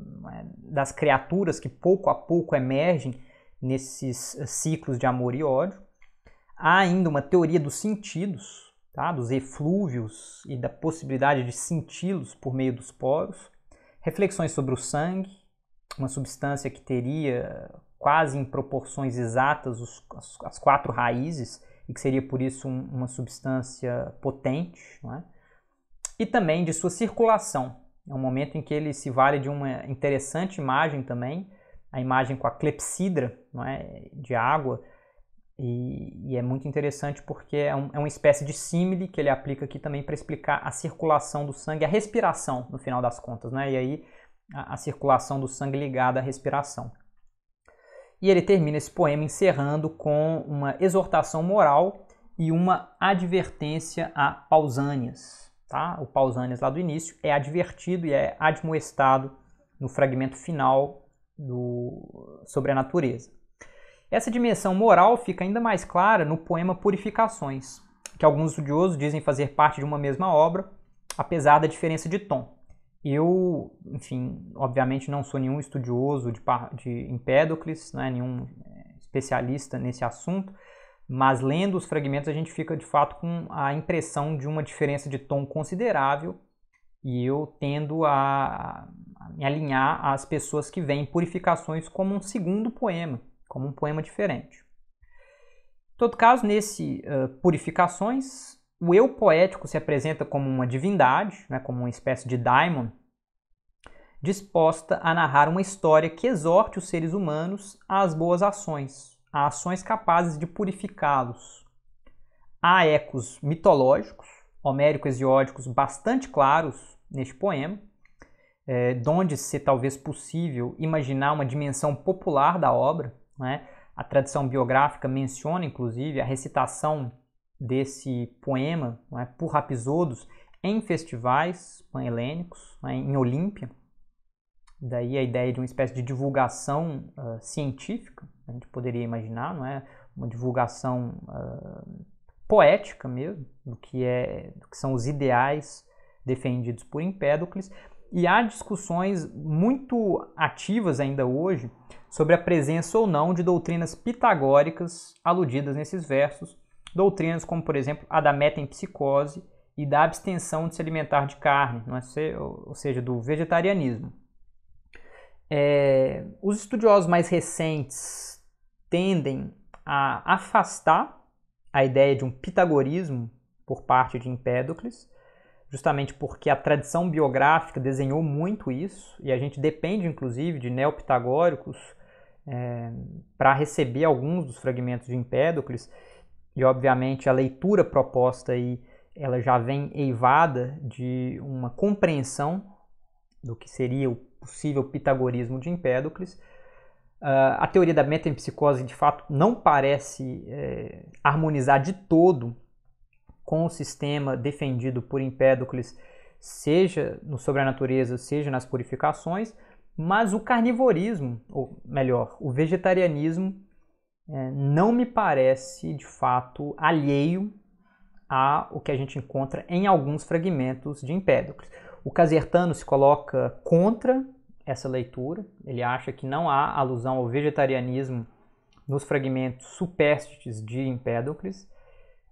S1: das criaturas que pouco a pouco emergem nesses ciclos de amor e ódio. Há ainda uma teoria dos sentidos, tá? dos eflúvios e da possibilidade de senti-los por meio dos poros. Reflexões sobre o sangue, uma substância que teria quase em proporções exatas os, as, as, quatro raízes e que seria por isso um, uma substância potente, é? e também de sua circulação, é um momento em que ele se vale de uma interessante imagem também, a imagem com a clepsidra não é, de água, e, e é muito interessante porque é, um, é uma espécie de símile que ele aplica aqui também para explicar a circulação do sangue, a respiração, no final das contas, né? e aí a, a circulação do sangue ligada à respiração. E ele termina esse poema encerrando com uma exortação moral e uma advertência a Pausânias tá? o Pausanias lá do início, é advertido e é admoestado no fragmento final do, sobre a natureza. Essa dimensão moral fica ainda mais clara no poema Purificações, que alguns estudiosos dizem fazer parte de uma mesma obra, apesar da diferença de tom. Eu, enfim, obviamente não sou nenhum estudioso de, de Empédocles, é nenhum é, especialista nesse assunto, mas lendo os fragmentos a gente fica de fato com a impressão de uma diferença de tom considerável e eu tendo a, a me alinhar às pessoas que veem Purificações como um segundo poema, como um poema diferente. Em todo caso, nesse uh, Purificações, o eu poético se apresenta como uma divindade, né, como uma espécie de daimon, disposta a narrar uma história que exorte os seres humanos às boas ações, a ações capazes de purificá-los. Há ecos mitológicos, homéricos e iódicos bastante claros neste poema, é, onde se talvez possível imaginar uma dimensão popular da obra. Né? A tradição biográfica menciona, inclusive, a recitação desse poema né, por rapisodos em festivais panhelênicos, né, em Olímpia. Daí a ideia de uma espécie de divulgação uh, científica, a gente poderia imaginar, não é? Uma divulgação uh, poética mesmo, do que, é, do que são os ideais defendidos por Empédocles. E há discussões muito ativas ainda hoje sobre a presença ou não de doutrinas pitagóricas aludidas nesses versos, doutrinas como, por exemplo, a da metempsicose e da abstenção de se alimentar de carne, não é? ou seja, do vegetarianismo. É, os estudiosos mais recentes tendem a afastar a ideia de um pitagorismo por parte de Empédocles, justamente porque a tradição biográfica desenhou muito isso, e a gente depende, inclusive, de neopitagóricos é, para receber alguns dos fragmentos de Empédocles, e obviamente a leitura proposta aí ela já vem eivada de uma compreensão do que seria o possível pitagorismo de Empédocles. Uh, a teoria da metempsicose, de fato, não parece é, harmonizar de todo com o sistema defendido por Empédocles, seja no sobrenatureza, seja nas purificações, mas o carnivorismo, ou melhor, o vegetarianismo, é, não me parece, de fato, alheio a o que a gente encontra em alguns fragmentos de Empédocles. O Casertano se coloca contra essa leitura, ele acha que não há alusão ao vegetarianismo nos fragmentos supérstites de Empédocles.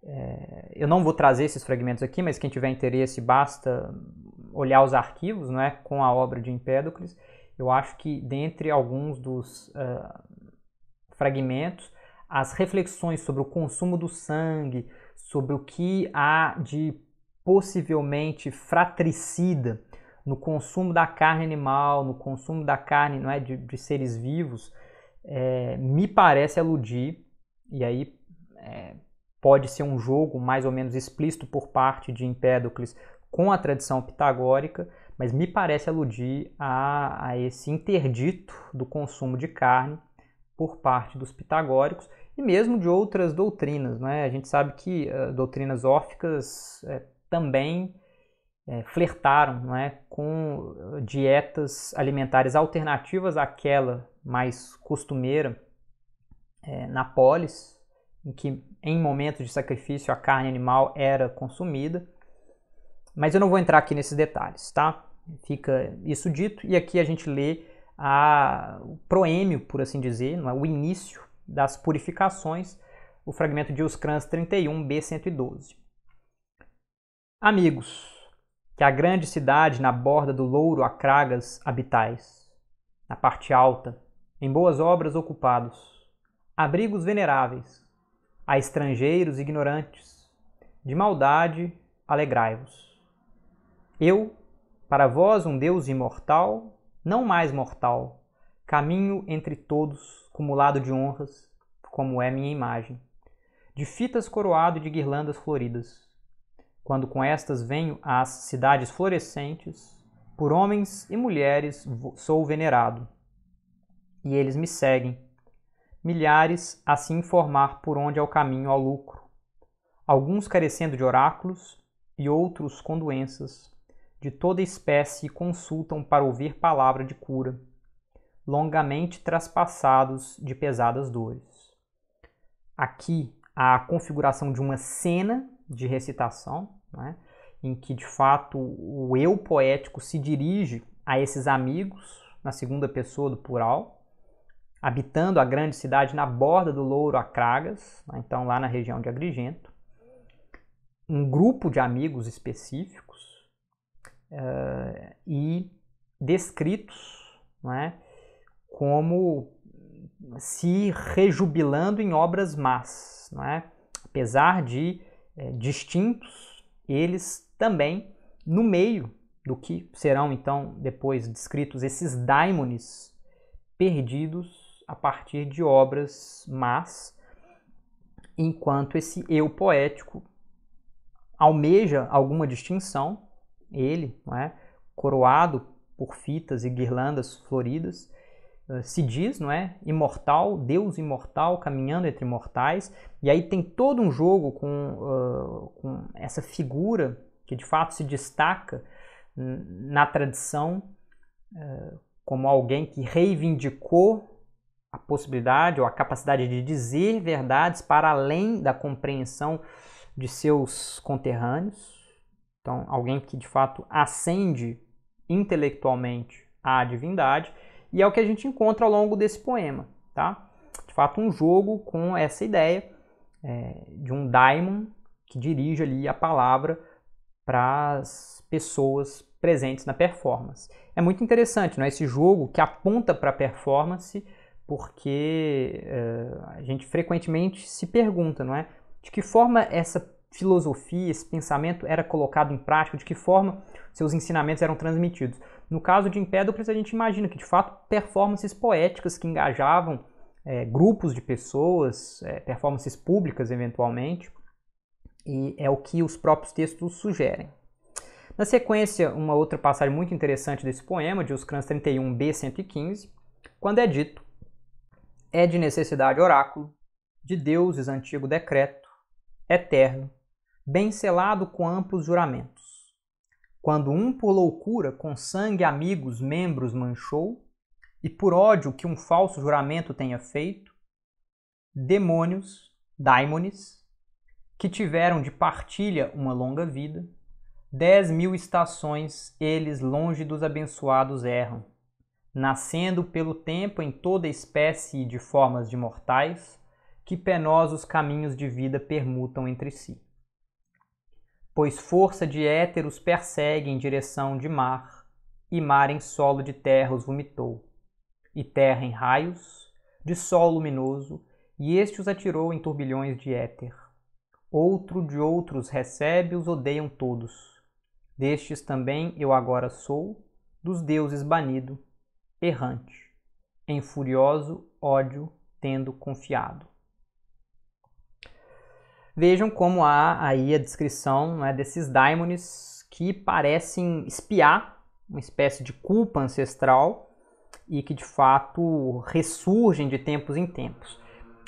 S1: É, eu não vou trazer esses fragmentos aqui, mas quem tiver interesse basta olhar os arquivos não é, com a obra de Empédocles. Eu acho que dentre alguns dos uh, fragmentos, as reflexões sobre o consumo do sangue, sobre o que há de possivelmente fratricida no consumo da carne animal, no consumo da carne não é, de, de seres vivos, é, me parece aludir, e aí é, pode ser um jogo mais ou menos explícito por parte de Empédocles com a tradição pitagórica, mas me parece aludir a, a esse interdito do consumo de carne por parte dos pitagóricos e mesmo de outras doutrinas. Né? A gente sabe que uh, doutrinas órficas é, também é, flertaram não é, com eh, dietas alimentares alternativas àquela mais costumeira é, na polis, em que em momentos de sacrifício a carne animal era consumida. Mas eu não vou entrar aqui nesses detalhes, tá? Fica isso dito e aqui a gente lê a, o proêmio, por assim dizer, não é? o início das purificações, o fragmento de Os Crans 31, B112. Amigos, que a grande cidade na borda do Louro a Cragas habitais, na parte alta, em boas obras ocupados, abrigos veneráveis, a estrangeiros ignorantes, de maldade alegrai-vos. Eu, para vós um Deus imortal, não mais mortal, caminho entre todos, cumulado de honras, como é minha imagem, de fitas coroado de guirlandas floridas quando com estas venho às cidades florescentes, por homens e mulheres sou venerado. E eles me seguem, milhares a se informar por onde é o caminho ao lucro, alguns carecendo de oráculos e outros com doenças, de toda espécie consultam para ouvir palavra de cura, longamente traspassados de pesadas dores. Aqui há a configuração de uma cena de recitação, né? em que de fato o eu poético se dirige a esses amigos na segunda pessoa do plural, habitando a grande cidade na borda do Louro a Cragas, né? então lá na região de Agrigento, um grupo de amigos específicos uh, e descritos né? como se rejubilando em obras más, né? apesar de é, distintos eles também, no meio do que serão então depois descritos esses daimones perdidos a partir de obras más, enquanto esse eu poético almeja alguma distinção, ele, não é, coroado por fitas e guirlandas floridas, se diz, não é? Imortal, Deus imortal, caminhando entre mortais. E aí tem todo um jogo com, uh, com essa figura que de fato se destaca na tradição uh, como alguém que reivindicou a possibilidade ou a capacidade de dizer verdades para além da compreensão de seus conterrâneos. Então, alguém que de fato ascende intelectualmente à divindade e é o que a gente encontra ao longo desse poema, tá? De fato, um jogo com essa ideia é, de um daimon que dirige ali a palavra para as pessoas presentes na performance. É muito interessante, não é? Esse jogo que aponta para a performance, porque é, a gente frequentemente se pergunta, não é? De que forma essa filosofia, esse pensamento era colocado em prática, de que forma seus ensinamentos eram transmitidos. No caso de Empédocles, a gente imagina que, de fato, performances poéticas que engajavam é, grupos de pessoas, é, performances públicas, eventualmente, e é o que os próprios textos sugerem. Na sequência, uma outra passagem muito interessante desse poema, de Oscrans 31b 115, quando é dito: É de necessidade oráculo, de deuses antigo decreto, eterno, bem selado com amplos juramentos quando um por loucura com sangue amigos membros manchou, e por ódio que um falso juramento tenha feito, demônios, daimones, que tiveram de partilha uma longa vida, dez mil estações eles longe dos abençoados erram, nascendo pelo tempo em toda espécie de formas de mortais, que penosos caminhos de vida permutam entre si pois força de os persegue em direção de mar, e mar em solo de terra os vomitou, e terra em raios, de sol luminoso, e este os atirou em turbilhões de éter. Outro de outros recebe, os odeiam todos. Destes também eu agora sou, dos deuses banido, errante, em furioso ódio tendo confiado. Vejam como há aí a descrição né, desses daimones que parecem espiar uma espécie de culpa ancestral e que de fato ressurgem de tempos em tempos.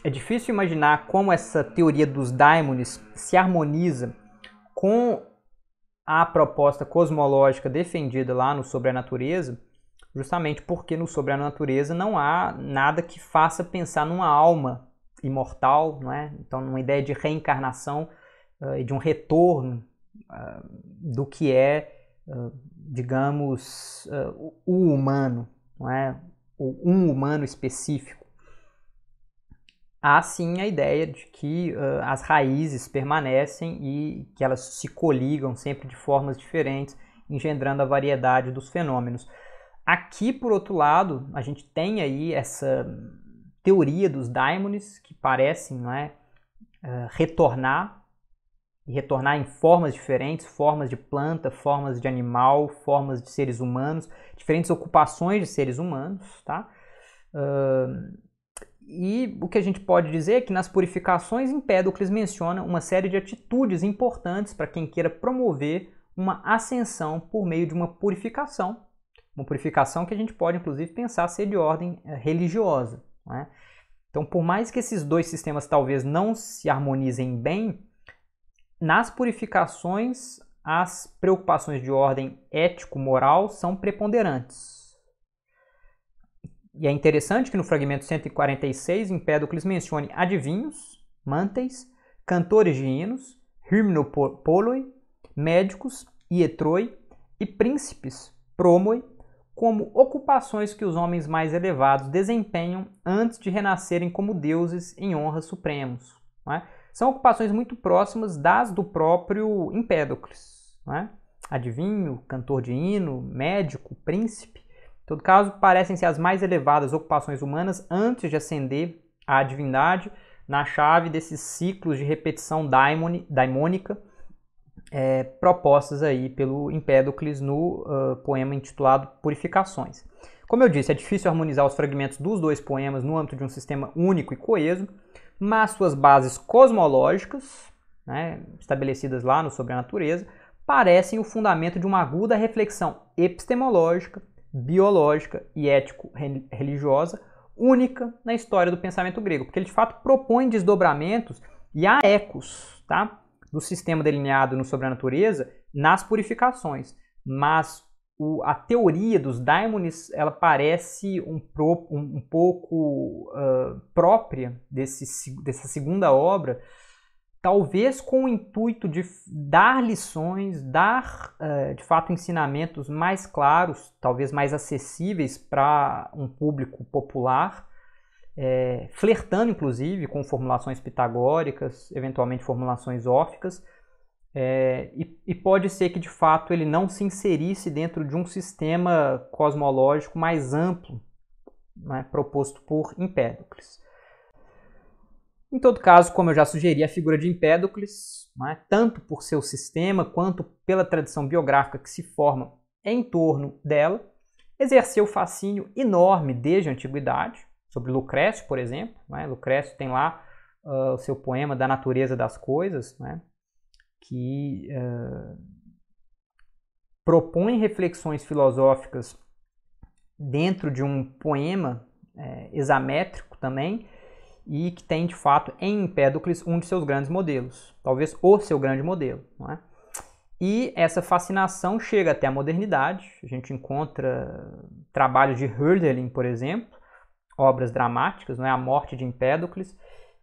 S1: É difícil imaginar como essa teoria dos daimones se harmoniza com a proposta cosmológica defendida lá no Sobre a Natureza, justamente porque no Sobre a Natureza não há nada que faça pensar numa alma imortal, não é? Então, uma ideia de reencarnação eh, e uh, de um retorno uh, do que é, uh, digamos, o humano, não é? um humano específico. Há sim a ideia de que as raízes permanecem e que elas se coligam sempre de formas diferentes, engendrando a variedade dos fenômenos. Aqui, por outro lado, a gente tem aí essa teoria dos daimones que parecem não é, eh, retornar e retornar em formas diferentes, formas de planta, formas de animal, formas de seres humanos, diferentes ocupações de seres humanos, tá? Uh, e o que a gente pode dizer é que nas purificações Empédocles menciona uma série de atitudes importantes para quem queira promover uma ascensão por meio de uma purificação, uma purificação que a gente pode inclusive pensar ser de ordem eh, religiosa. Né? Então, por mais que esses dois sistemas talvez não se harmonizem bem, nas purificações as preocupações de ordem ético-moral são preponderantes. E é interessante que no fragmento 146 Empédocles mencione adivinhos, mantes, cantores de hinos, hymnopoloi, médicos, ietroi e príncipes, promoi como ocupações que os homens mais elevados desempenham antes de renascerem como deuses em honras supremos. É? São ocupações muito próximas das do próprio Empédocles. É? Adivinho, cantor de hino, médico, príncipe. Em todo caso, parecem ser as mais elevadas ocupações humanas antes de ascender à divindade na chave desses ciclos de repetição daimone, daimônica é, propostas aí pelo Empédocles no uh, poema intitulado Purificações. Como eu disse, é difícil harmonizar os fragmentos dos dois poemas no âmbito de um sistema único e coeso, mas suas bases cosmológicas, né, estabelecidas lá no Sobre a Natureza, parecem o fundamento de uma aguda reflexão epistemológica, biológica e ético-religiosa única na história do pensamento grego, porque ele de fato propõe desdobramentos e há ecos, tá? do sistema delineado no Sobre a Natureza nas purificações, mas o, a teoria dos daimones ela parece um, pro, um, um pouco uh, própria desse, dessa segunda obra, talvez com o intuito de dar lições, dar uh, de fato ensinamentos mais claros, talvez mais acessíveis para um público popular, é, flertando inclusive com formulações pitagóricas, eventualmente formulações óficas, é, e, e, pode ser que de fato ele não se inserisse dentro de um sistema cosmológico mais amplo né, proposto por Empédocles. Em todo caso, como eu já sugeri, a figura de Empédocles, né, tanto por seu sistema quanto pela tradição biográfica que se forma em torno dela, exerceu fascínio enorme desde a antiguidade, sobre Lucrécio, por exemplo. Né? Lucrécio tem lá uh, o seu poema da natureza das coisas, né? que uh, propõe reflexões filosóficas dentro de um poema é, examétrico também, e que tem de fato em Empédocles um de seus grandes modelos, talvez o seu grande modelo. Não é? E essa fascinação chega até a modernidade. A gente encontra trabalhos de Hölderlin, por exemplo, obras dramáticas, né? a morte de Empédocles,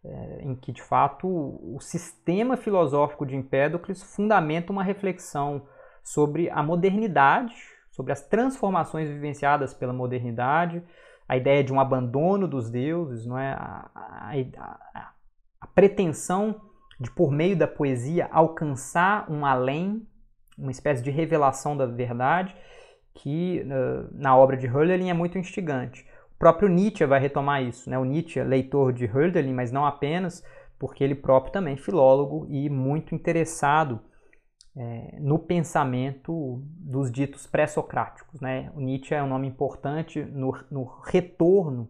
S1: eh, em que de fato o sistema filosófico de Empédocles fundamenta uma reflexão sobre a modernidade, sobre as transformações vivenciadas pela modernidade, a ideia de um abandono dos deuses, não é? a, a, a, a pretensão de, por meio da poesia, alcançar um além, uma espécie de revelação da verdade, que eh, na obra de Hölderlin é muito instigante. O próprio Nietzsche vai retomar isso, né? O Nietzsche, é leitor de Hölderlin, mas não apenas, porque ele próprio também é filólogo e muito interessado é, no pensamento dos ditos pré-socráticos, né? O Nietzsche é um nome importante no, no retorno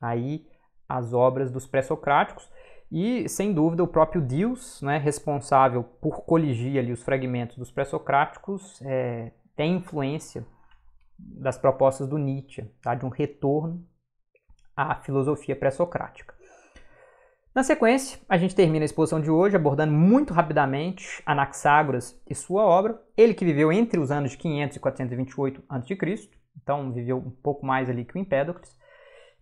S1: aí às obras dos pré-socráticos e, sem dúvida, o próprio Deus, né, responsável por coligir ali os fragmentos dos pré-socráticos, é, tem influência das propostas do Nietzsche, tá? de um retorno à filosofia pré-socrática. Na sequência, a gente termina a exposição de hoje abordando muito rapidamente Anaxágoras e sua obra. Ele que viveu entre os anos de 500 e 428 a.C., então viveu um pouco mais ali que o Empédocles,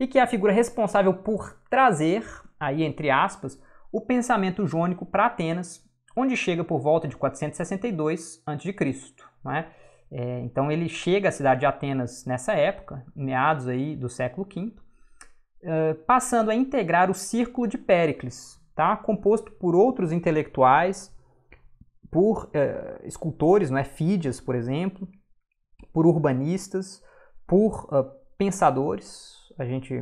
S1: e que é a figura responsável por trazer, aí entre aspas, o pensamento jônico para Atenas, onde chega por volta de 462 a.C. Não é? É, então ele chega à cidade de Atenas nessa época, meados aí do século V, uh, passando a integrar o círculo de Péricles, tá? composto por outros intelectuais, por uh, escultores, não é? Fídias, por exemplo, por urbanistas, por uh, pensadores. A gente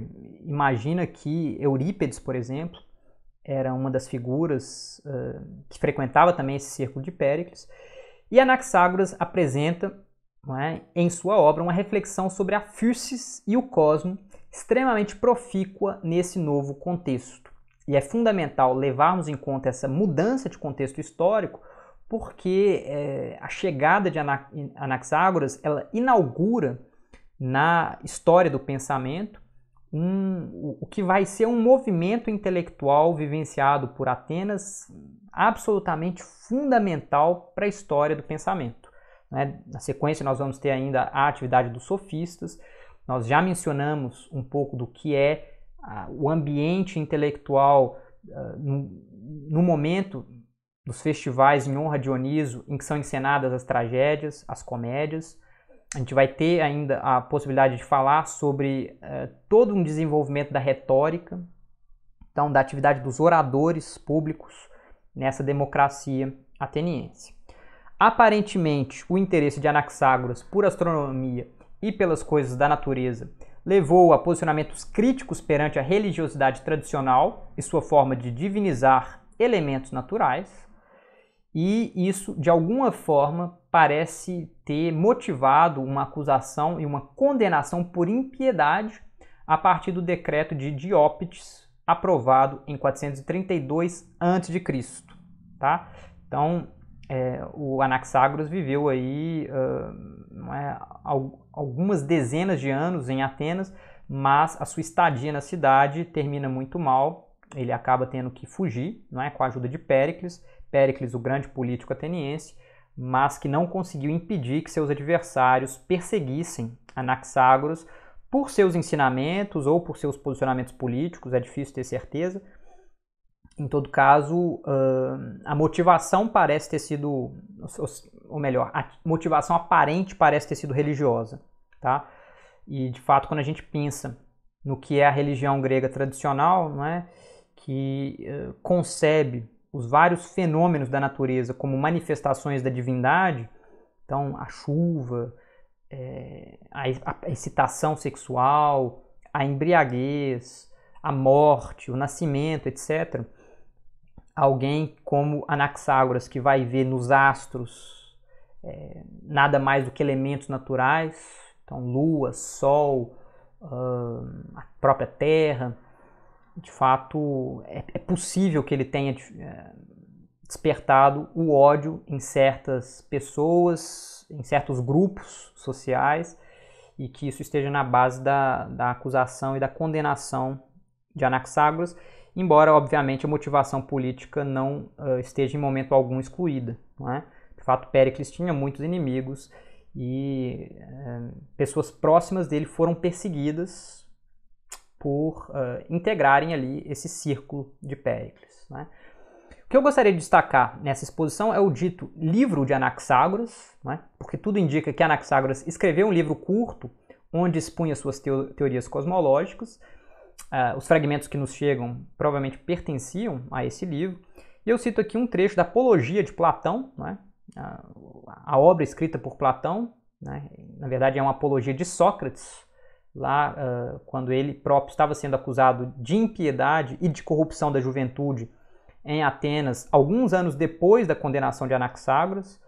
S1: imagina que Eurípedes, por exemplo, era uma das figuras que frequentava também esse círculo de Péricles. E Anaxágoras apresenta é, em sua obra uma reflexão sobre a Firsis e o cosmo, extremamente profícua nesse novo contexto. E é fundamental levarmos em conta essa mudança de contexto histórico, porque é, a chegada de Anaxágoras ela inaugura na história do pensamento um, o que vai ser um movimento intelectual vivenciado por Atenas absolutamente fundamental para a história do pensamento. Né? Na sequência, nós vamos ter ainda a atividade dos sofistas, nós já mencionamos um pouco do que é uh, o ambiente intelectual uh, no, no momento dos festivais em honra a Dioniso, em que são encenadas as tragédias, as comédias a gente vai ter ainda a possibilidade de falar sobre eh, todo um desenvolvimento da retórica, então da atividade dos oradores públicos nessa democracia ateniense. Aparentemente, o interesse de Anaxágoras por astronomia e pelas coisas da natureza levou a posicionamentos críticos perante a religiosidade tradicional e sua forma de divinizar elementos naturais. E isso, de alguma forma, parece ter motivado uma acusação e uma condenação por impiedade a partir do decreto de Diópites, aprovado em 432 a.C. Tá? Então, é, o Anaxágoras viveu aí uh, é, algumas dezenas de anos em Atenas, mas a sua estadia na cidade termina muito mal. Ele acaba tendo que fugir, não é, com a ajuda de Péricles, Péricles, o grande político ateniense, mas que não conseguiu impedir que seus adversários perseguissem Anaxágoras por seus ensinamentos ou por seus posicionamentos políticos, é difícil ter certeza. Em todo caso, ah, a motivação parece ter sido, ou melhor, a motivação aparente parece ter sido religiosa, tá? E de fato, quando a gente pensa no que é a religião grega tradicional, não é, que ah, concebe os vários fenômenos da natureza como manifestações da divindade, então a chuva, é, a, a excitação sexual, a embriaguez, a morte, o nascimento, etc. Alguém como Anaxágoras, que vai ver nos astros é, nada mais do que elementos naturais, então lua, sol, a própria terra, de fato, é, é possível que ele tenha é, despertado o ódio em certas pessoas, em certos grupos sociais, e que isso esteja na base da, da acusação e da condenação de Anaxágoras, embora, obviamente, a motivação política não uh, esteja em momento algum excluída. Não é? De fato, Péricles tinha muitos inimigos e eh, pessoas próximas dele foram perseguidas por uh, integrarem ali esse círculo de Péricles. Né? O que eu gostaria de destacar nessa exposição é o dito livro de Anaxágoras, né? porque tudo indica que Anaxágoras escreveu um livro curto onde expunha suas teorias cosmológicas. Uh, os fragmentos que nos chegam provavelmente pertenciam a esse livro. E eu cito aqui um trecho da Apologia de Platão, né? a, ah, a obra escrita por Platão, né? na verdade é uma apologia de Sócrates, lá uh, quando ele próprio estava sendo acusado de impiedade e de corrupção da juventude em Atenas, alguns anos depois da condenação de Anaxágoras.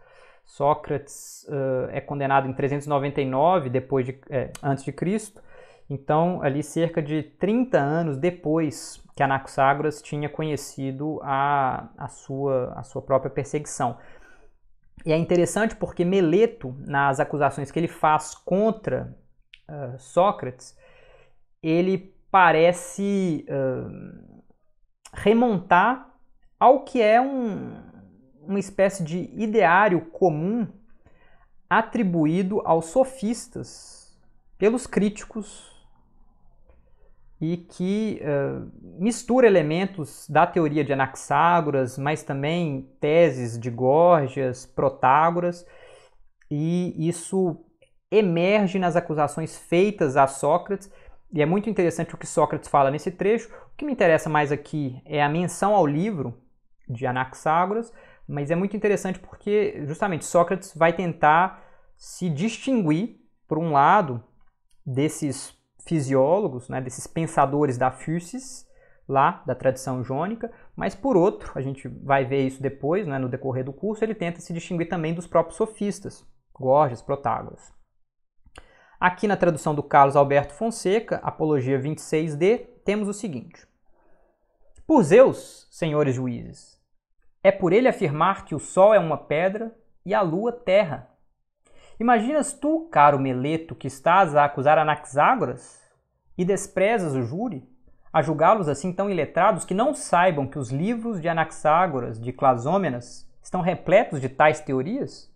S1: Sócrates uh, é condenado em 399 depois de, é, antes de Cristo. Então, ali cerca de 30 anos depois que Anaxágoras tinha conhecido a, a, sua, a sua própria perseguição. E é interessante porque Meleto, nas acusações que ele faz contra ah, Sócrates, ele parece uh, remontar ao que é um, uma espécie de ideário comum atribuído aos sofistas pelos críticos e que uh, mistura elementos da teoria de Anaxágoras, mas também teses de Gorgias, Protágoras, e isso emerge nas acusações feitas a Sócrates, e é muito interessante o que Sócrates fala nesse trecho. O que me interessa mais aqui é a menção ao livro de Anaxágoras, mas é muito interessante porque justamente Sócrates vai tentar se distinguir, por um lado, desses fisiólogos, né, desses pensadores da Fursis, lá da tradição jônica, mas por outro, a gente vai ver isso depois, né, no decorrer do curso, ele tenta se distinguir também dos próprios sofistas, Gorgias, Protágoras. Aqui na tradução do Carlos Alberto Fonseca, Apologia 26D, temos o seguinte: Por Zeus, senhores juízes, é por ele afirmar que o sol é uma pedra e a lua terra. Imaginas tu, caro Meleto, que estás a acusar Anaxágoras e desprezas o júri? a julgá-los assim tão iletrados que não saibam que os livros de Anaxágoras, de Clasômenas, estão repletos de tais teorias?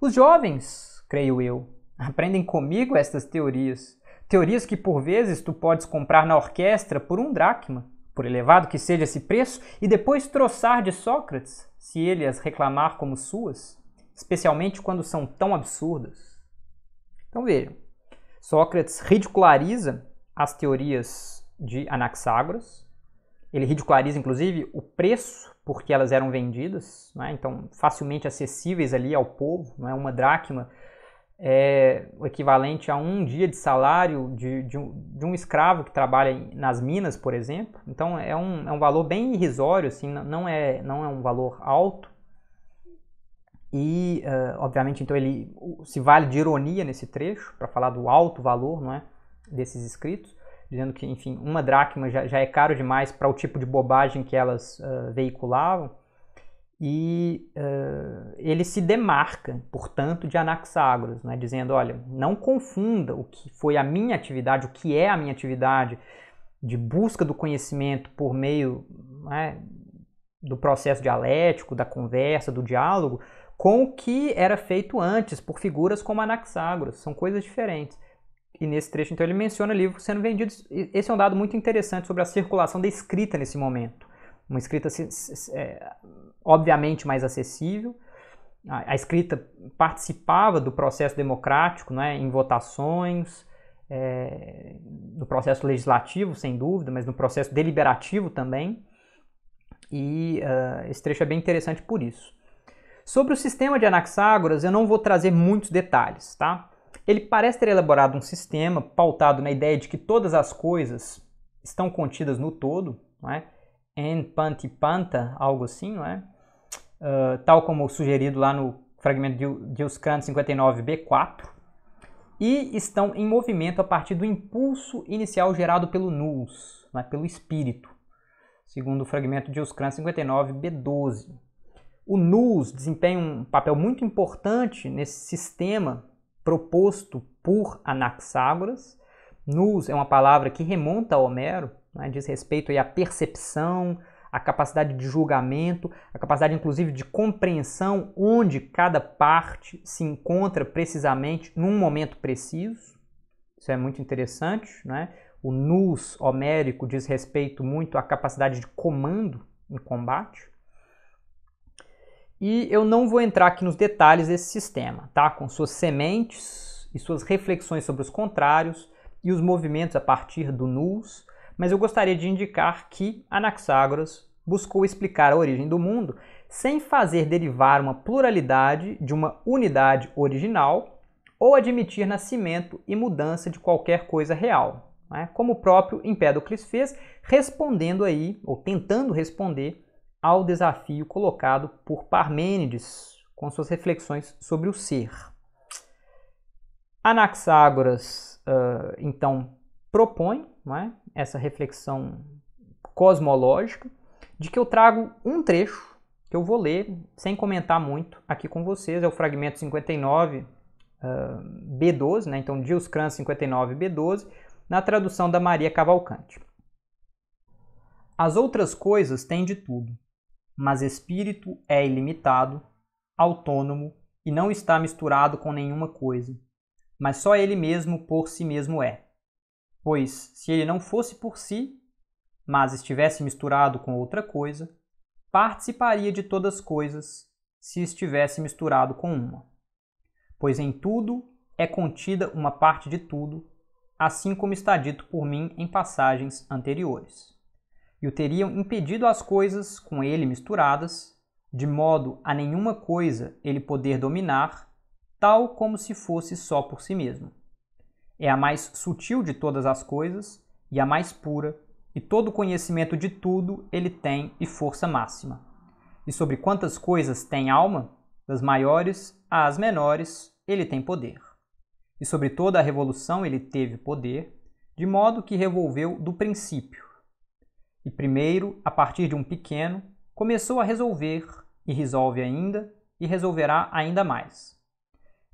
S1: Os jovens, creio eu, Aprendem comigo estas teorias. Teorias que por vezes tu podes comprar na orquestra por um dracma, por elevado que seja esse preço, e depois troçar de Sócrates, se ele as reclamar como suas, especialmente quando são tão absurdas. Então vejam, Sócrates ridiculariza as teorias de Anaxágoras, ele ridiculariza, inclusive, o preço porque elas eram vendidas, né? então facilmente acessíveis ali ao povo, não é uma dracma é o equivalente a um dia de salário de, de, um, de um escravo que trabalha nas minas, por exemplo. Então é um, é um valor bem irrisório, assim, não, é, não é um valor alto. E, uh, obviamente, então ele se vale de ironia nesse trecho, para falar do alto valor não é, desses escritos, dizendo que, enfim, uma dracma já, já é caro demais para o tipo de bobagem que elas uh, veiculavam e uh, ele se demarca, portanto, de Anaxágoras, né, dizendo: olha, não confunda o que foi a minha atividade, o que é a minha atividade de busca do conhecimento por meio né, do processo dialético, da conversa, do diálogo, com o que era feito antes por figuras como Anaxágoras. São coisas diferentes. E nesse trecho, então, ele menciona livros sendo vendidos. Esse é um dado muito interessante sobre a circulação da escrita nesse momento uma escrita assim, é, obviamente mais acessível. A, a, escrita participava do processo democrático, né, em votações, é, no processo legislativo, sem dúvida, mas no processo deliberativo também. E uh, esse trecho é bem interessante por isso. Sobre o sistema de Anaxágoras, eu não vou trazer muitos detalhes, tá? Ele parece ter elaborado um sistema pautado na ideia de que todas as coisas estão contidas no todo, não é? Enpantipanta, algo assim, não é? Uh, tal como sugerido lá no fragmento de Dioscrante 59b4, e estão em movimento a partir do impulso inicial gerado pelo nous, é? pelo espírito, segundo o fragmento de Dioscrante 59b12. O nous desempenha um papel muito importante nesse sistema proposto por Anaxágoras. Nous é uma palavra que remonta a Homero, né? diz respeito à percepção, à capacidade de julgamento, à capacidade inclusive de compreensão onde cada parte se encontra precisamente num momento preciso. Isso é muito interessante. Né? O nus homérico diz respeito muito à capacidade de comando em combate. E eu não vou entrar aqui nos detalhes desse sistema, tá? Com suas sementes e suas reflexões sobre os contrários e os movimentos a partir do nus, mas eu gostaria de indicar que Anaxágoras buscou explicar a origem do mundo sem fazer derivar uma pluralidade de uma unidade original ou admitir nascimento e mudança de qualquer coisa real, né? como o próprio Empédocles fez, respondendo aí, ou tentando responder, ao desafio colocado por Parmênides com suas reflexões sobre o ser. Anaxágoras, uh, então, propõe não é? essa reflexão cosmológica, de que eu trago um trecho que eu vou ler sem comentar muito aqui com vocês, é o fragmento 59 ah, B12, né? então Kranz 59 B12, na tradução da Maria Cavalcante. As outras coisas têm de tudo, mas espírito é ilimitado, autônomo e não está misturado com nenhuma coisa, mas só ele mesmo por si mesmo é pois se ele não fosse por si, mas estivesse misturado com outra coisa, participaria de todas coisas se estivesse misturado com uma. Pois em tudo é contida uma parte de tudo, assim como está dito por mim em passagens anteriores. E o teriam impedido as coisas com ele misturadas, de modo a nenhuma coisa ele poder dominar, tal como se fosse só por si mesmo é a mais sutil de todas as coisas e a mais pura, e todo conhecimento de tudo ele tem e força máxima. E sobre quantas coisas tem alma, das maiores às menores, ele tem poder. E sobre toda a revolução ele teve poder, de modo que revolveu do princípio. E primeiro, a partir de um pequeno, começou a resolver, e resolve ainda, e resolverá ainda mais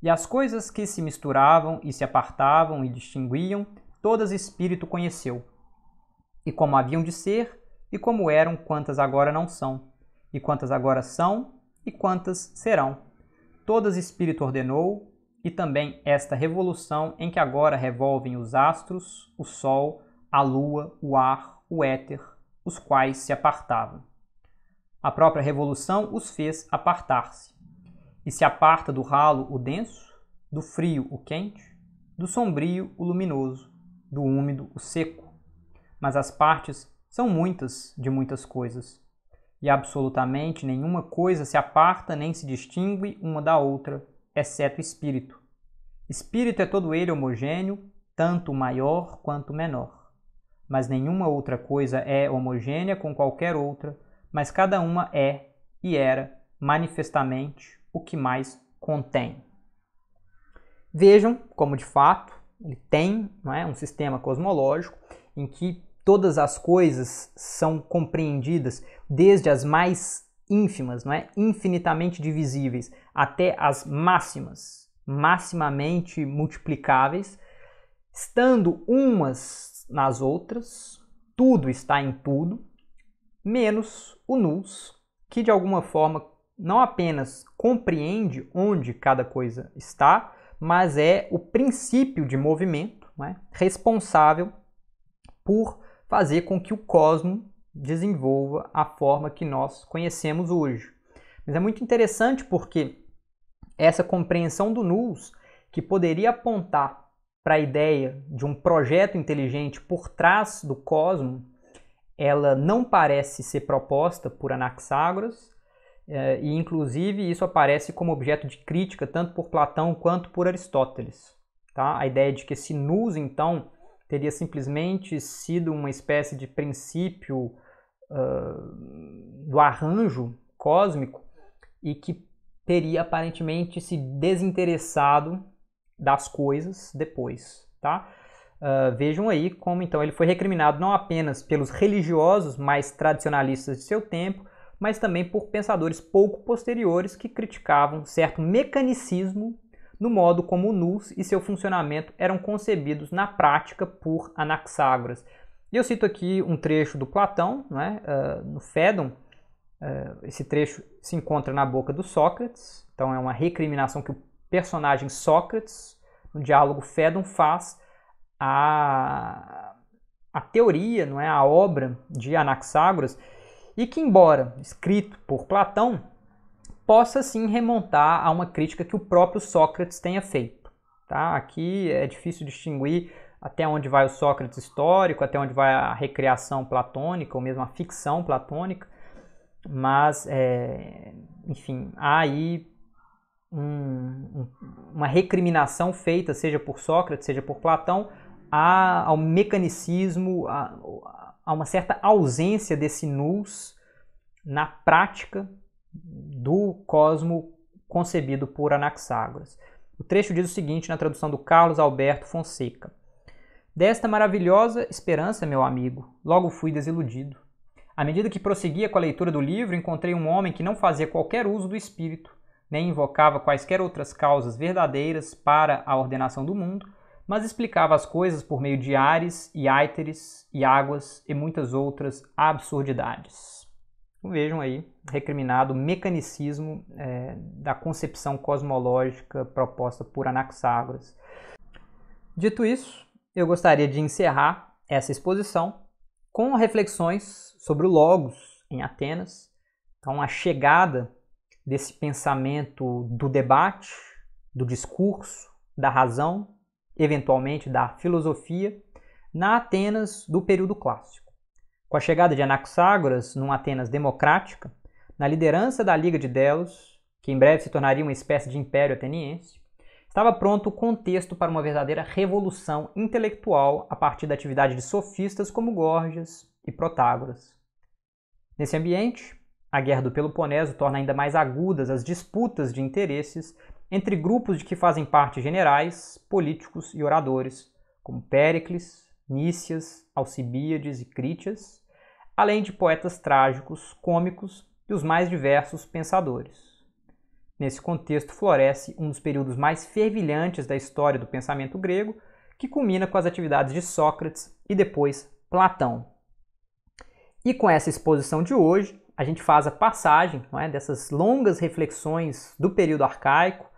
S1: e as coisas que se misturavam e se apartavam e distinguiam, todas Espírito conheceu. E como haviam de ser, e como eram, quantas agora não são, e quantas agora são, e quantas serão. Todas Espírito ordenou, e também esta revolução em que agora revolvem os astros, o sol, a lua, o ar, o éter, os quais se apartavam. A própria revolução os fez apartar-se e se aparta do ralo o denso, do frio o quente, do sombrio o luminoso, do úmido o seco. Mas as partes são muitas de muitas coisas, e absolutamente nenhuma coisa se aparta nem se distingue uma da outra, exceto espírito. Espírito é todo ele homogêneo, tanto maior quanto menor. Mas nenhuma outra coisa é homogênea com qualquer outra, mas cada uma é e era manifestamente o que mais contém. Vejam como de fato ele tem é, um sistema cosmológico em que todas as coisas são compreendidas, desde as mais ínfimas, não é, infinitamente divisíveis, até as máximas, maximamente multiplicáveis, estando umas nas outras, tudo está em tudo, menos o nus, que de alguma forma não apenas compreende onde cada coisa está, mas é o princípio de movimento é? responsável por fazer com que o cosmos desenvolva a forma que nós conhecemos hoje. Mas é muito interessante porque essa compreensão do Nulls, que poderia apontar para a ideia de um projeto inteligente por trás do cosmo, ela não parece ser proposta por Anaxágoras, é, e inclusive isso aparece como objeto de crítica tanto por Platão quanto por Aristóteles. Tá? A ideia de que esse nous, então, teria simplesmente sido uma espécie de princípio uh, do arranjo cósmico e que teria aparentemente se desinteressado das coisas depois. Tá? Uh, vejam aí como então ele foi recriminado não apenas pelos religiosos mais tradicionalistas de seu tempo, mas também por pensadores pouco posteriores que criticavam certo mecanicismo no modo como o nus e seu funcionamento eram concebidos na prática por Anaxágoras. E eu cito aqui um trecho do Platão, né, uh, no Fédon. Uh, esse trecho se encontra na boca do Sócrates, então é uma recriminação que o personagem Sócrates, no diálogo Fédon, faz à a teoria, não é, à obra de Anaxágoras, e que, embora escrito por Platão, possa sim remontar a uma crítica que o próprio Sócrates tenha feito. Tá? Aqui é difícil distinguir até onde vai o Sócrates histórico, até onde vai a recriação platônica, ou mesmo a ficção platônica, mas, é, enfim, há aí um, uma recriminação feita, seja por Sócrates, seja por Platão, ao mecanicismo, há uma certa ausência desse nus na prática do cosmo concebido por Anaxágoras. O trecho diz o seguinte na tradução do Carlos Alberto Fonseca: Desta maravilhosa esperança, meu amigo, logo fui desiludido. À medida que prosseguia com a leitura do livro, encontrei um homem que não fazia qualquer uso do espírito, nem invocava quaisquer outras causas verdadeiras para a ordenação do mundo, mas explicava as coisas por meio de ares e áiteres e águas e muitas outras absurdidades. Então, vejam aí, recriminado o mecanicismo é, da concepção cosmológica proposta por Anaxágoras. Dito isso, eu gostaria de encerrar essa exposição com reflexões sobre o Logos em Atenas. Então, a chegada desse pensamento do debate, do discurso, da razão eventualmente da filosofia, na Atenas do período clássico. Com a chegada de Anaxágoras numa Atenas democrática, na liderança da Liga de Delos, que em breve se tornaria uma espécie de império ateniense, estava pronto o contexto para uma verdadeira revolução intelectual a partir da atividade de sofistas como Gorgias e Protágoras. Nesse ambiente, a Guerra do Peloponeso torna ainda mais agudas as disputas de interesses entre grupos de que fazem parte generais, políticos e oradores, como Péricles, Nícias, Alcibíades e Crítias, além de poetas trágicos, cômicos e os mais diversos pensadores. Nesse contexto floresce um dos períodos mais fervilhantes da história do pensamento grego, que culmina com as atividades de Sócrates e depois Platão. E com essa exposição de hoje, a gente faz a passagem é, dessas longas reflexões do período arcaico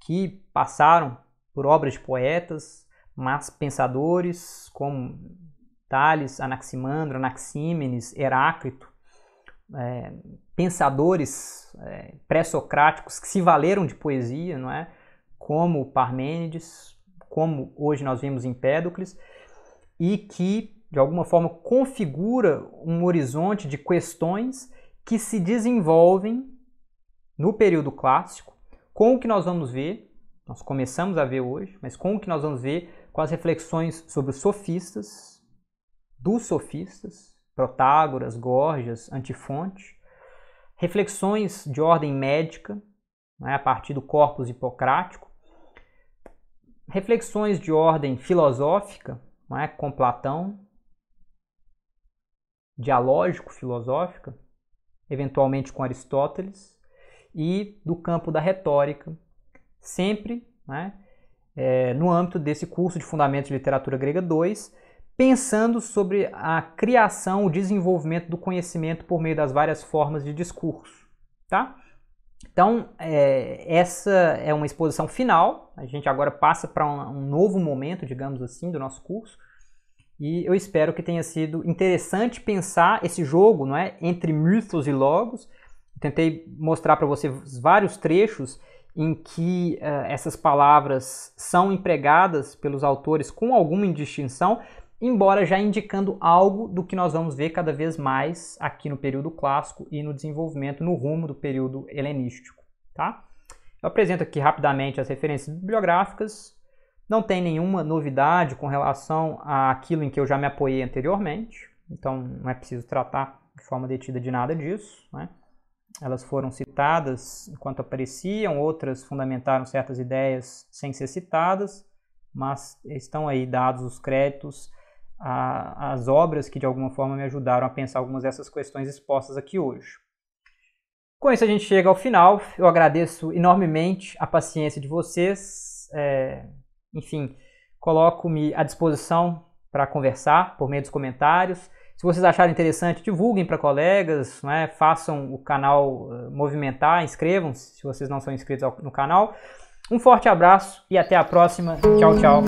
S1: que passaram por obras de poetas, mas pensadores como Tales, Anaximandro, Anaxímenes, Heráclito, é, pensadores é, pré-socráticos que se valeram de poesia, não é? Como Parmênides, como hoje nós vimos Empédocles, e que de alguma forma configura um horizonte de questões que se desenvolvem no período clássico com o que nós vamos ver, nós começamos a ver hoje, mas com o que nós vamos ver, com as reflexões sobre os sofistas, dos sofistas, Protágoras, Gorgias, Antifonte, reflexões de ordem médica, né, a partir do corpus hipocrático, reflexões de ordem filosófica, né, com Platão, dialógico-filosófica, eventualmente com Aristóteles, e do campo da retórica, sempre né, é, no âmbito desse curso de Fundamentos de Literatura Grega 2, pensando sobre a criação, o desenvolvimento do conhecimento por meio das várias formas de discurso. Tá? Então, é, essa é uma exposição final. A gente agora passa para um, um novo momento, digamos assim, do nosso curso. E eu espero que tenha sido interessante pensar esse jogo não é, entre mitos e logos tentei mostrar para vocês vários trechos em que uh, essas palavras são empregadas pelos autores com alguma indistinção, embora já indicando algo do que nós vamos ver cada vez mais aqui no período clássico e no desenvolvimento no rumo do período helenístico, tá? Eu apresento aqui rapidamente as referências bibliográficas. Não tem nenhuma novidade com relação àquilo em que eu já me apoiei anteriormente, então não é preciso tratar de forma detida de nada disso, né? elas foram citadas enquanto apareciam, outras fundamentaram certas ideias sem ser citadas, mas estão aí dados os créditos às obras que de alguma forma me ajudaram a pensar algumas dessas questões expostas aqui hoje. Com isso a gente chega ao final. Eu agradeço enormemente a paciência de vocês. É, enfim, coloco-me à disposição para conversar por meio dos comentários. Se vocês acharem interessante, divulguem para colegas, né? façam o canal eh, movimentar, inscrevam-se se vocês não são inscritos no canal. Um forte abraço e até a próxima. Tchau, tchau.